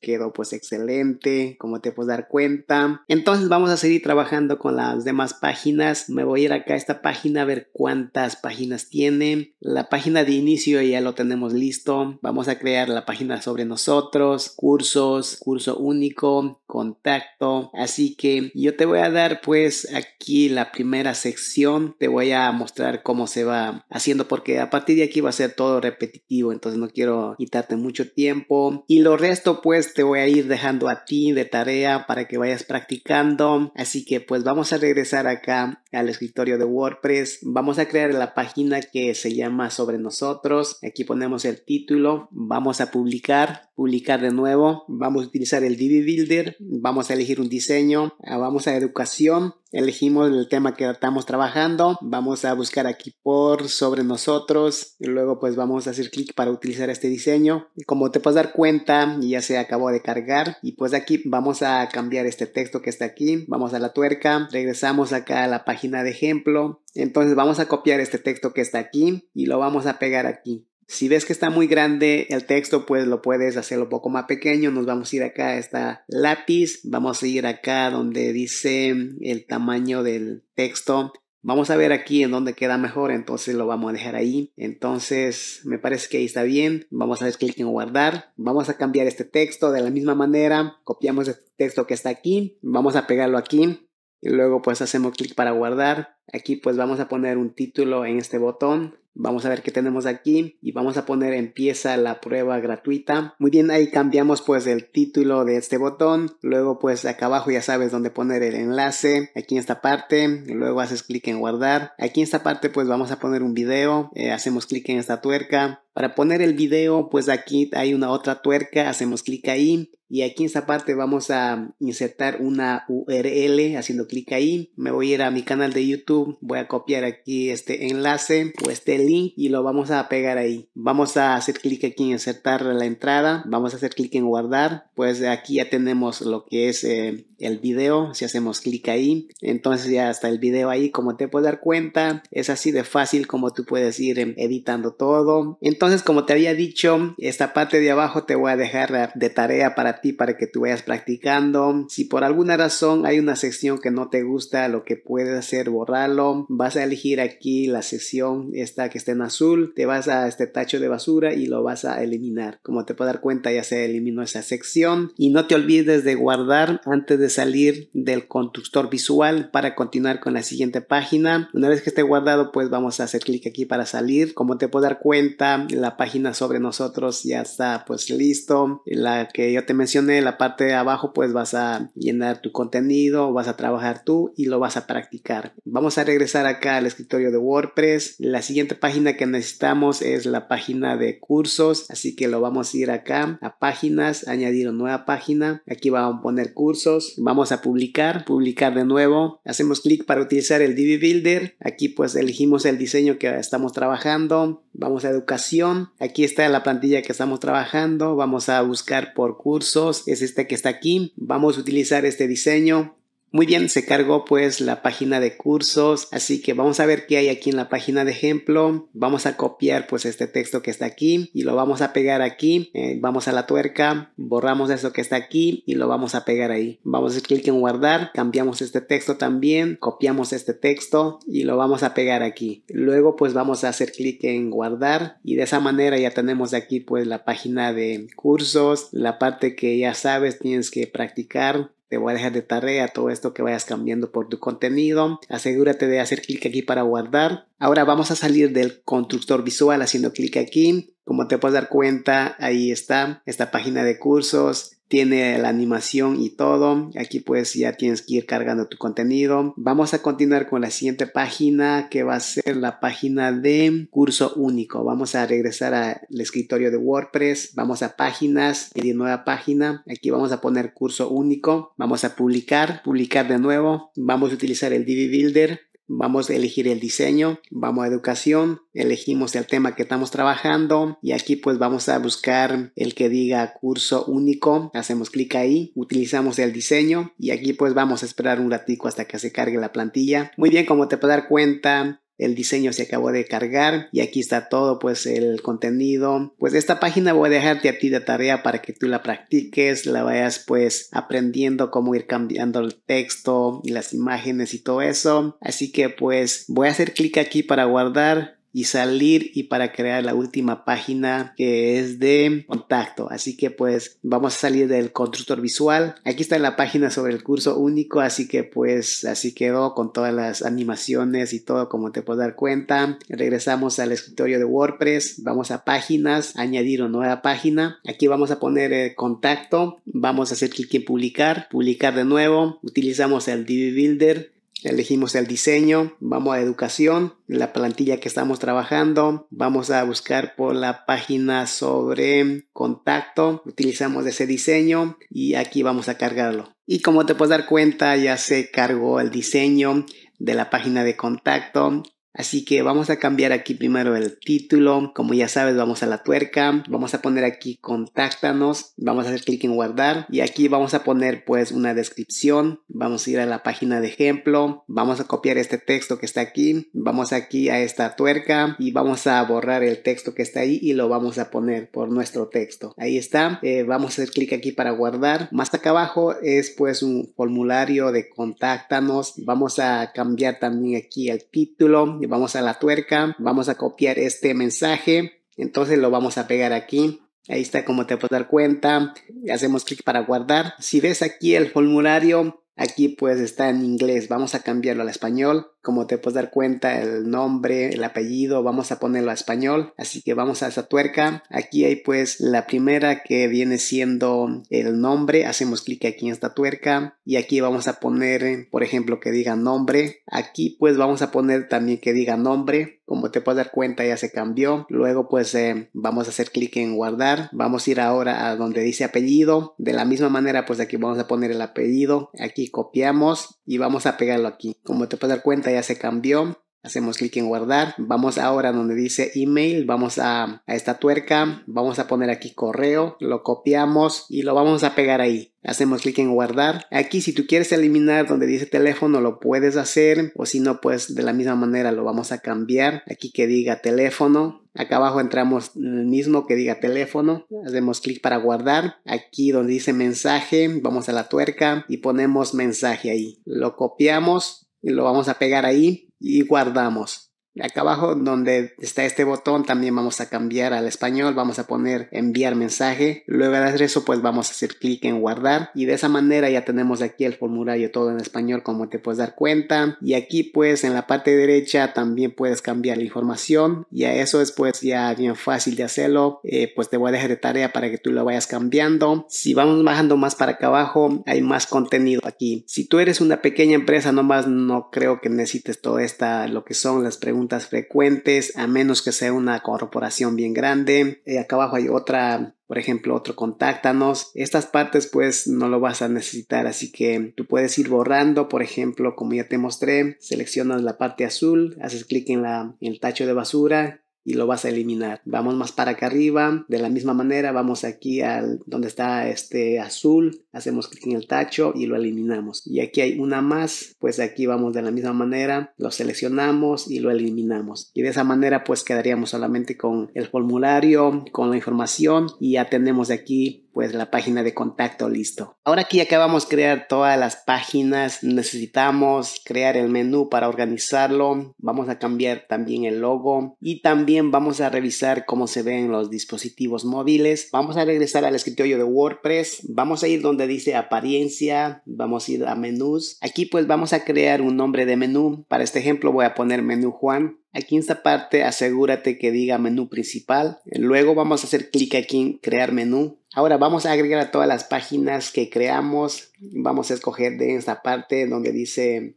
quedó pues excelente, como te puedes dar cuenta. Entonces vamos a seguir trabajando con las demás páginas. Me voy a ir acá a esta página a ver cuántas páginas tiene. La página de inicio ya lo tenemos listo. Vamos a crear la página sobre nosotros, cursos, curso único, contacto. Así que yo te voy a dar pues aquí la primera sección. Te voy a mostrar cómo se va haciendo porque a partir de aquí va a ser todo repetitivo. Entonces no quiero quitarte mucho tiempo. Y y lo resto pues te voy a ir dejando a ti de tarea para que vayas practicando. Así que pues vamos a regresar acá al escritorio de WordPress. Vamos a crear la página que se llama sobre nosotros. Aquí ponemos el título. Vamos a publicar, publicar de nuevo. Vamos a utilizar el DB Builder. Vamos a elegir un diseño. Ah, vamos a educación. Elegimos el tema que estamos trabajando. Vamos a buscar aquí por sobre nosotros. Y luego pues vamos a hacer clic para utilizar este diseño. Como te puedes dar cuenta, ya se acabó de cargar. Y pues aquí vamos a cambiar este texto que está aquí. Vamos a la tuerca. Regresamos acá a la página de ejemplo. Entonces vamos a copiar este texto que está aquí y lo vamos a pegar aquí. Si ves que está muy grande el texto, pues lo puedes hacerlo un poco más pequeño. Nos vamos a ir acá a esta lápiz. Vamos a ir acá donde dice el tamaño del texto. Vamos a ver aquí en dónde queda mejor, entonces lo vamos a dejar ahí. Entonces me parece que ahí está bien. Vamos a hacer clic en guardar. Vamos a cambiar este texto de la misma manera. Copiamos este texto que está aquí. Vamos a pegarlo aquí y luego pues hacemos clic para guardar. Aquí pues vamos a poner un título en este botón Vamos a ver qué tenemos aquí y vamos a poner empieza la prueba gratuita. Muy bien, ahí cambiamos pues el título de este botón. Luego pues acá abajo ya sabes dónde poner el enlace. Aquí en esta parte. Luego haces clic en guardar. Aquí en esta parte pues vamos a poner un video. Eh, hacemos clic en esta tuerca. Para poner el video, pues aquí hay una otra tuerca, hacemos clic ahí y aquí en esta parte vamos a insertar una URL haciendo clic ahí. Me voy a ir a mi canal de YouTube, voy a copiar aquí este enlace Pues este y lo vamos a pegar ahí. Vamos a hacer clic aquí en insertar la entrada. Vamos a hacer clic en guardar. Pues aquí ya tenemos lo que es eh, el video. Si hacemos clic ahí, entonces ya está el video ahí. Como te puedes dar cuenta, es así de fácil como tú puedes ir em, editando todo. Entonces, como te había dicho, esta parte de abajo te voy a dejar eh, de tarea para ti para que tú vayas practicando. Si por alguna razón hay una sección que no te gusta, lo que puedes hacer, borrarlo. Vas a elegir aquí la sección esta que esté en azul, te vas a este tacho de basura y lo vas a eliminar. Como te puedes dar cuenta, ya se eliminó esa sección. Y no te olvides de guardar antes de salir del constructor visual para continuar con la siguiente página. Una vez que esté guardado, pues vamos a hacer clic aquí para salir. Como te puedes dar cuenta, la página sobre nosotros ya está pues listo. La que yo te mencioné, la parte de abajo, pues vas a llenar tu contenido, vas a trabajar tú y lo vas a practicar. Vamos a regresar acá al escritorio de WordPress. La siguiente página que necesitamos es la página de cursos, así que lo vamos a ir acá a páginas, añadir una nueva página, aquí vamos a poner cursos, vamos a publicar, publicar de nuevo, hacemos clic para utilizar el DB Builder, aquí pues elegimos el diseño que estamos trabajando, vamos a educación, aquí está la plantilla que estamos trabajando, vamos a buscar por cursos, es este que está aquí, vamos a utilizar este diseño, muy bien, se cargó pues la página de cursos, así que vamos a ver qué hay aquí en la página de ejemplo. Vamos a copiar pues este texto que está aquí y lo vamos a pegar aquí. Eh, vamos a la tuerca, borramos eso que está aquí y lo vamos a pegar ahí. Vamos a hacer clic en guardar, cambiamos este texto también, copiamos este texto y lo vamos a pegar aquí. Luego pues vamos a hacer clic en guardar y de esa manera ya tenemos aquí pues la página de cursos, la parte que ya sabes tienes que practicar te voy a dejar de tarea todo esto que vayas cambiando por tu contenido. Asegúrate de hacer clic aquí para guardar. Ahora vamos a salir del constructor visual haciendo clic aquí. Como te puedes dar cuenta, ahí está esta página de cursos tiene la animación y todo. Aquí pues ya tienes que ir cargando tu contenido. Vamos a continuar con la siguiente página que va a ser la página de curso único. Vamos a regresar al escritorio de WordPress. Vamos a páginas, y nueva página. Aquí vamos a poner curso único. Vamos a publicar, publicar de nuevo. Vamos a utilizar el Divi Builder Vamos a elegir el diseño, vamos a educación, elegimos el tema que estamos trabajando y aquí pues vamos a buscar el que diga curso único, hacemos clic ahí, utilizamos el diseño y aquí pues vamos a esperar un ratico hasta que se cargue la plantilla. Muy bien, como te puedes dar cuenta, el diseño se acabó de cargar y aquí está todo pues el contenido pues esta página voy a dejarte a ti de tarea para que tú la practiques la vayas pues aprendiendo cómo ir cambiando el texto y las imágenes y todo eso así que pues voy a hacer clic aquí para guardar y salir y para crear la última página que es de contacto. Así que pues vamos a salir del constructor visual. Aquí está la página sobre el curso único, así que pues así quedó con todas las animaciones y todo como te puedes dar cuenta. Regresamos al escritorio de WordPress, vamos a páginas, añadir una nueva página. Aquí vamos a poner eh, contacto, vamos a hacer clic en publicar, publicar de nuevo, utilizamos el DB Builder elegimos el diseño, vamos a educación, la plantilla que estamos trabajando, vamos a buscar por la página sobre contacto, utilizamos ese diseño y aquí vamos a cargarlo. Y como te puedes dar cuenta, ya se cargó el diseño de la página de contacto Así que vamos a cambiar aquí primero el título. Como ya sabes, vamos a la tuerca. Vamos a poner aquí contáctanos. Vamos a hacer clic en guardar. Y aquí vamos a poner pues una descripción. Vamos a ir a la página de ejemplo. Vamos a copiar este texto que está aquí. Vamos aquí a esta tuerca y vamos a borrar el texto que está ahí y lo vamos a poner por nuestro texto. Ahí está. Eh, vamos a hacer clic aquí para guardar. Más acá abajo es pues un formulario de contáctanos. Vamos a cambiar también aquí el título y vamos a la tuerca, vamos a copiar este mensaje, entonces lo vamos a pegar aquí. Ahí está como te puedes dar cuenta. Hacemos clic para guardar. Si ves aquí el formulario, aquí pues está en inglés. Vamos a cambiarlo al español. Como te puedes dar cuenta, el nombre, el apellido, vamos a ponerlo a español. Así que vamos a esta tuerca. Aquí hay pues la primera que viene siendo el nombre. Hacemos clic aquí en esta tuerca y aquí vamos a poner, por ejemplo, que diga nombre. Aquí pues vamos a poner también que diga nombre. Como te puedes dar cuenta ya se cambió. Luego pues eh, vamos a hacer clic en guardar. Vamos a ir ahora a donde dice apellido. De la misma manera pues aquí vamos a poner el apellido. Aquí copiamos y vamos a pegarlo aquí. Como te puedes dar cuenta ya se cambió. Hacemos clic en guardar. Vamos ahora donde dice email. Vamos a, a, esta tuerca. Vamos a poner aquí correo. Lo copiamos y lo vamos a pegar ahí. Hacemos clic en guardar. Aquí si tú quieres eliminar donde dice teléfono lo puedes hacer. O si no, pues de la misma manera lo vamos a cambiar. Aquí que diga teléfono. Acá abajo entramos en el mismo que diga teléfono. Hacemos clic para guardar. Aquí donde dice mensaje. Vamos a la tuerca y ponemos mensaje ahí. Lo copiamos y lo vamos a pegar ahí y guardamos. Acá abajo donde está este botón también vamos a cambiar al español, vamos a poner enviar mensaje, luego de hacer eso pues vamos a hacer clic en guardar y de esa manera ya tenemos aquí el formulario todo en español como te puedes dar cuenta y aquí pues en la parte derecha también puedes cambiar la información y a eso después ya bien fácil de hacerlo, eh, pues te voy a dejar de tarea para que tú lo vayas cambiando. Si vamos bajando más para acá abajo hay más contenido aquí. Si tú eres una pequeña empresa nomás no creo que necesites todo esta lo que son las preguntas frecuentes, a menos que sea una corporación bien grande. Eh, acá abajo hay otra, por ejemplo, otro contáctanos. Estas partes pues no lo vas a necesitar, así que tú puedes ir borrando, por ejemplo, como ya te mostré, seleccionas la parte azul, haces clic en, la, en el tacho de basura y lo vas a eliminar. Vamos más para acá arriba, de la misma manera vamos aquí al donde está este azul, hacemos clic en el tacho y lo eliminamos. Y aquí hay una más, pues aquí vamos de la misma manera, lo seleccionamos y lo eliminamos. Y de esa manera pues quedaríamos solamente con el formulario, con la información y ya tenemos aquí pues la página de contacto listo. Ahora aquí acabamos de crear todas las páginas, necesitamos crear el menú para organizarlo, vamos a cambiar también el logo y también vamos a revisar cómo se ven los dispositivos móviles. Vamos a regresar al escritorio de WordPress, vamos a ir donde dice apariencia, vamos a ir a menús. Aquí pues vamos a crear un nombre de menú, para este ejemplo voy a poner menú Juan. Aquí en esta parte asegúrate que diga menú principal. Luego vamos a hacer clic aquí en crear menú Ahora vamos a agregar a todas las páginas que creamos. Vamos a escoger de esta parte donde dice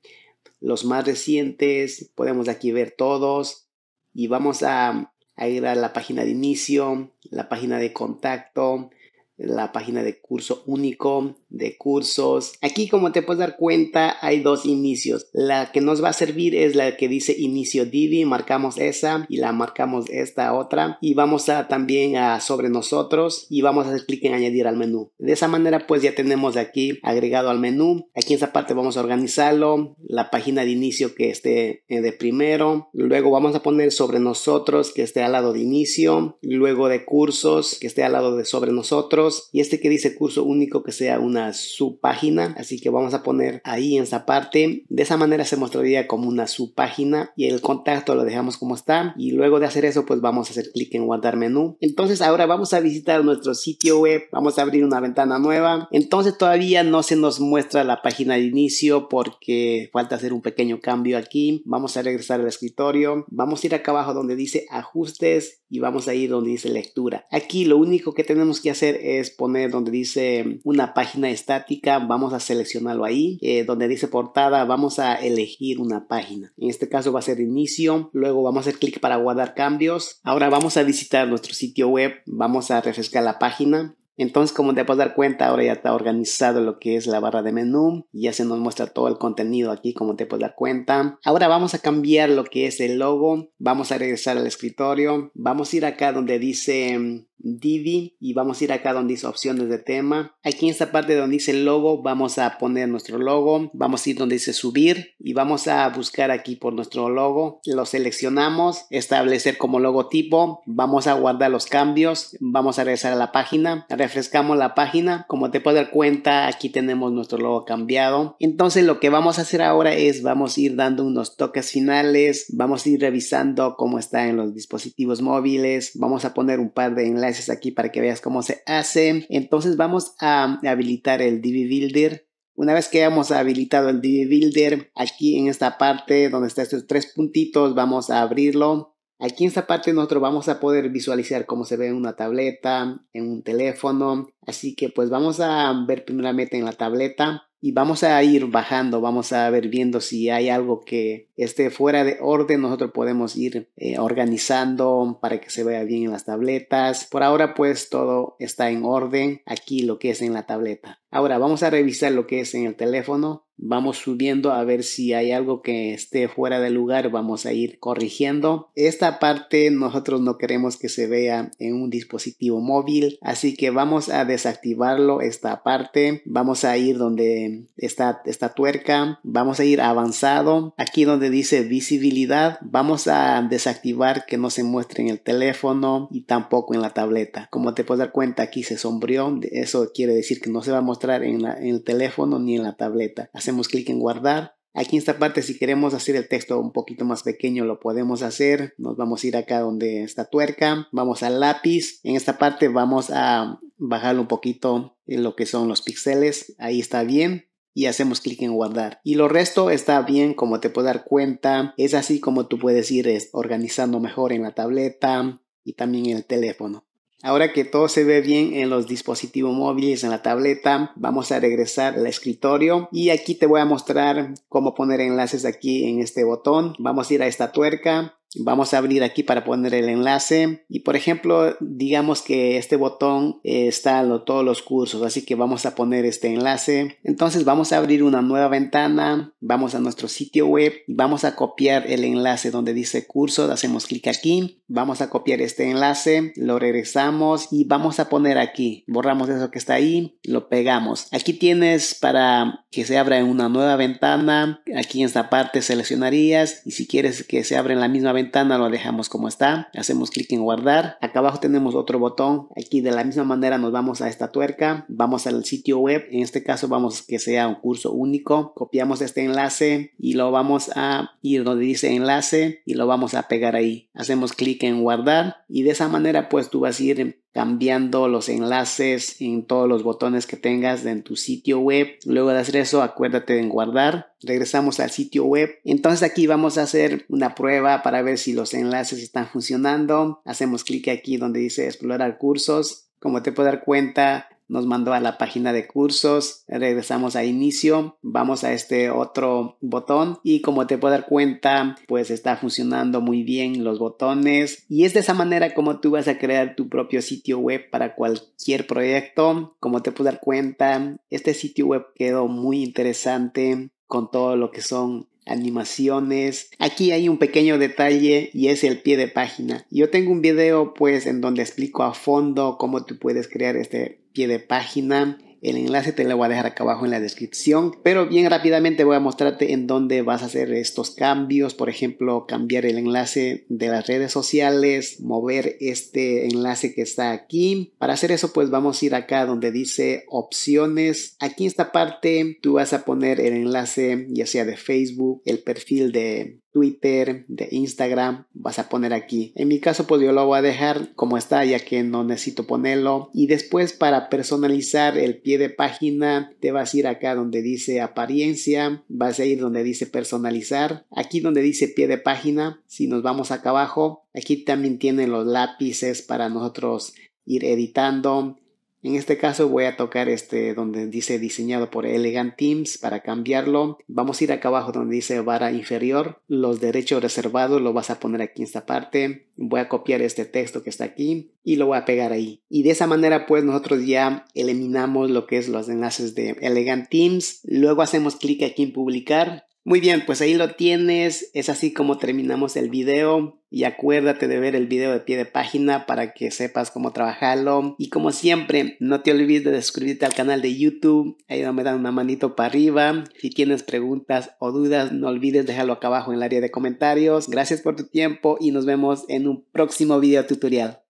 los más recientes. Podemos aquí ver todos. Y vamos a agregar la página de inicio, la página de contacto, la página de curso único, de cursos. Aquí, como te puedes dar cuenta, hay dos inicios. La que nos va a servir es la que dice inicio Divi, marcamos esa y la marcamos esta otra y vamos a también a sobre nosotros y vamos a hacer clic en añadir al menú. De esa manera, pues ya tenemos aquí agregado al menú. Aquí en esta parte vamos a organizarlo, la página de inicio que esté eh, de primero, luego vamos a poner sobre nosotros que esté al lado de inicio, luego de cursos que esté al lado de sobre nosotros y este que dice curso único que sea una su página, así que vamos a poner ahí en esa parte. De esa manera se mostraría como una página y el contacto lo dejamos como está y luego de hacer eso pues vamos a hacer clic en guardar menú. Entonces ahora vamos a visitar nuestro sitio web, vamos a abrir una ventana nueva. Entonces todavía no se nos muestra la página de inicio porque falta hacer un pequeño cambio aquí. Vamos a regresar al escritorio, vamos a ir acá abajo donde dice ajustes y vamos a ir donde dice lectura. Aquí lo único que tenemos que hacer es poner donde dice una página de estática, vamos a seleccionarlo ahí, eh, donde dice portada, vamos a elegir una página. En este caso va a ser inicio, luego vamos a hacer clic para guardar cambios. Ahora vamos a visitar nuestro sitio web, vamos a refrescar la página entonces, como te puedes dar cuenta, ahora ya está organizado lo que es la barra de menú. y Ya se nos muestra todo el contenido aquí, como te puedes dar cuenta. Ahora vamos a cambiar lo que es el logo. Vamos a regresar al escritorio. Vamos a ir acá donde dice mm, Divi y vamos a ir acá donde dice opciones de tema. Aquí en esta parte donde dice logo vamos a poner nuestro logo. Vamos a ir donde dice subir y vamos a buscar aquí por nuestro logo. Lo seleccionamos, establecer como logotipo. Vamos a guardar los cambios. Vamos a regresar a la página refrescamos la página. Como te puedes dar cuenta, aquí tenemos nuestro logo cambiado. Entonces lo que vamos a hacer ahora es vamos a ir dando unos toques finales, vamos a ir revisando cómo está en los dispositivos móviles, vamos a poner un par de enlaces aquí para que veas cómo se hace. Entonces vamos a habilitar el DB Builder. Una vez que hayamos habilitado el DB Builder, aquí en esta parte donde están estos tres puntitos, vamos a abrirlo Aquí en esta parte nosotros vamos a poder visualizar cómo se ve en una tableta, en un teléfono. Así que pues vamos a ver primeramente en la tableta y vamos a ir bajando, vamos a ver viendo si hay algo que esté fuera de orden, nosotros podemos ir eh, organizando para que se vea bien en las tabletas. Por ahora pues todo está en orden aquí lo que es en la tableta. Ahora vamos a revisar lo que es en el teléfono vamos subiendo a ver si hay algo que esté fuera de lugar, vamos a ir corrigiendo. Esta parte nosotros no queremos que se vea en un dispositivo móvil, así que vamos a desactivarlo esta parte, vamos a ir donde está esta tuerca, vamos a ir avanzado, aquí donde dice visibilidad, vamos a desactivar que no se muestre en el teléfono y tampoco en la tableta. Como te puedes dar cuenta aquí se sombreó, eso quiere decir que no se va a mostrar en, en el teléfono ni en la tableta hacemos clic en guardar. Aquí en esta parte, si queremos hacer el texto un poquito más pequeño, lo podemos hacer. Nos vamos a ir acá donde está tuerca. Vamos al lápiz. En esta parte vamos a bajar un poquito en lo que son los píxeles. Ahí está bien. Y hacemos clic en guardar. Y lo resto está bien, como te puedes dar cuenta. Es así como tú puedes ir este, organizando mejor en la tableta y también en el teléfono. Ahora que todo se ve bien en los dispositivos móviles, en la tableta, vamos a regresar al escritorio y aquí te voy a mostrar cómo poner enlaces aquí en este botón. Vamos a ir a esta tuerca, Vamos a abrir aquí para poner el enlace y por ejemplo digamos que este botón eh, está en todos los cursos así que vamos a poner este enlace. Entonces vamos a abrir una nueva ventana, vamos a nuestro sitio web y vamos a copiar el enlace donde dice cursos, hacemos clic aquí, vamos a copiar este enlace, lo regresamos y vamos a poner aquí, borramos eso que está ahí, lo pegamos. Aquí tienes para que se abra en una nueva ventana, aquí en esta parte seleccionarías y si quieres que se abra en la misma ventana ventana lo dejamos como está, hacemos clic en guardar, acá abajo tenemos otro botón, aquí de la misma manera nos vamos a esta tuerca, vamos al sitio web, en este caso vamos que sea un curso único, copiamos este enlace y lo vamos a ir donde dice enlace y lo vamos a pegar ahí, hacemos clic en guardar y de esa manera pues tú vas a ir cambiando los enlaces en todos los botones que tengas en tu sitio web. Luego de hacer eso, acuérdate de guardar. Regresamos al sitio web. Entonces aquí vamos a hacer una prueba para ver si los enlaces están funcionando. Hacemos clic aquí donde dice explorar cursos. Como te puedo dar cuenta, nos mandó a la página de cursos, regresamos a inicio, vamos a este otro botón y como te puedes dar cuenta, pues está funcionando muy bien los botones y es de esa manera como tú vas a crear tu propio sitio web para cualquier proyecto. Como te puedes dar cuenta, este sitio web quedó muy interesante con todo lo que son animaciones. Aquí hay un pequeño detalle y es el pie de página. Yo tengo un video pues en donde explico a fondo cómo tú puedes crear este pie de página. El enlace te lo voy a dejar acá abajo en la descripción, pero bien rápidamente voy a mostrarte en dónde vas a hacer estos cambios, por ejemplo, cambiar el enlace de las redes sociales, mover este enlace que está aquí. Para hacer eso, pues vamos a ir acá donde dice opciones. Aquí en esta parte tú vas a poner el enlace ya sea de Facebook, el perfil de Twitter, de Instagram, vas a poner aquí. En mi caso, pues yo lo voy a dejar como está, ya que no necesito ponerlo. Y después, para personalizar el pie de página, te vas a ir acá donde dice apariencia, vas a ir donde dice personalizar, aquí donde dice pie de página, si nos vamos acá abajo, aquí también tienen los lápices para nosotros ir editando en este caso voy a tocar este donde dice diseñado por Elegant Teams para cambiarlo. Vamos a ir acá abajo donde dice vara inferior. Los derechos reservados lo vas a poner aquí en esta parte. Voy a copiar este texto que está aquí y lo voy a pegar ahí. Y de esa manera pues nosotros ya eliminamos lo que es los enlaces de Elegant Teams. Luego hacemos clic aquí en publicar muy bien, pues ahí lo tienes. Es así como terminamos el video. Y acuérdate de ver el video de pie de página para que sepas cómo trabajarlo. Y como siempre, no te olvides de suscribirte al canal de YouTube. Ahí me dan una manito para arriba. Si tienes preguntas o dudas, no olvides dejarlo acá abajo en el área de comentarios. Gracias por tu tiempo y nos vemos en un próximo video tutorial.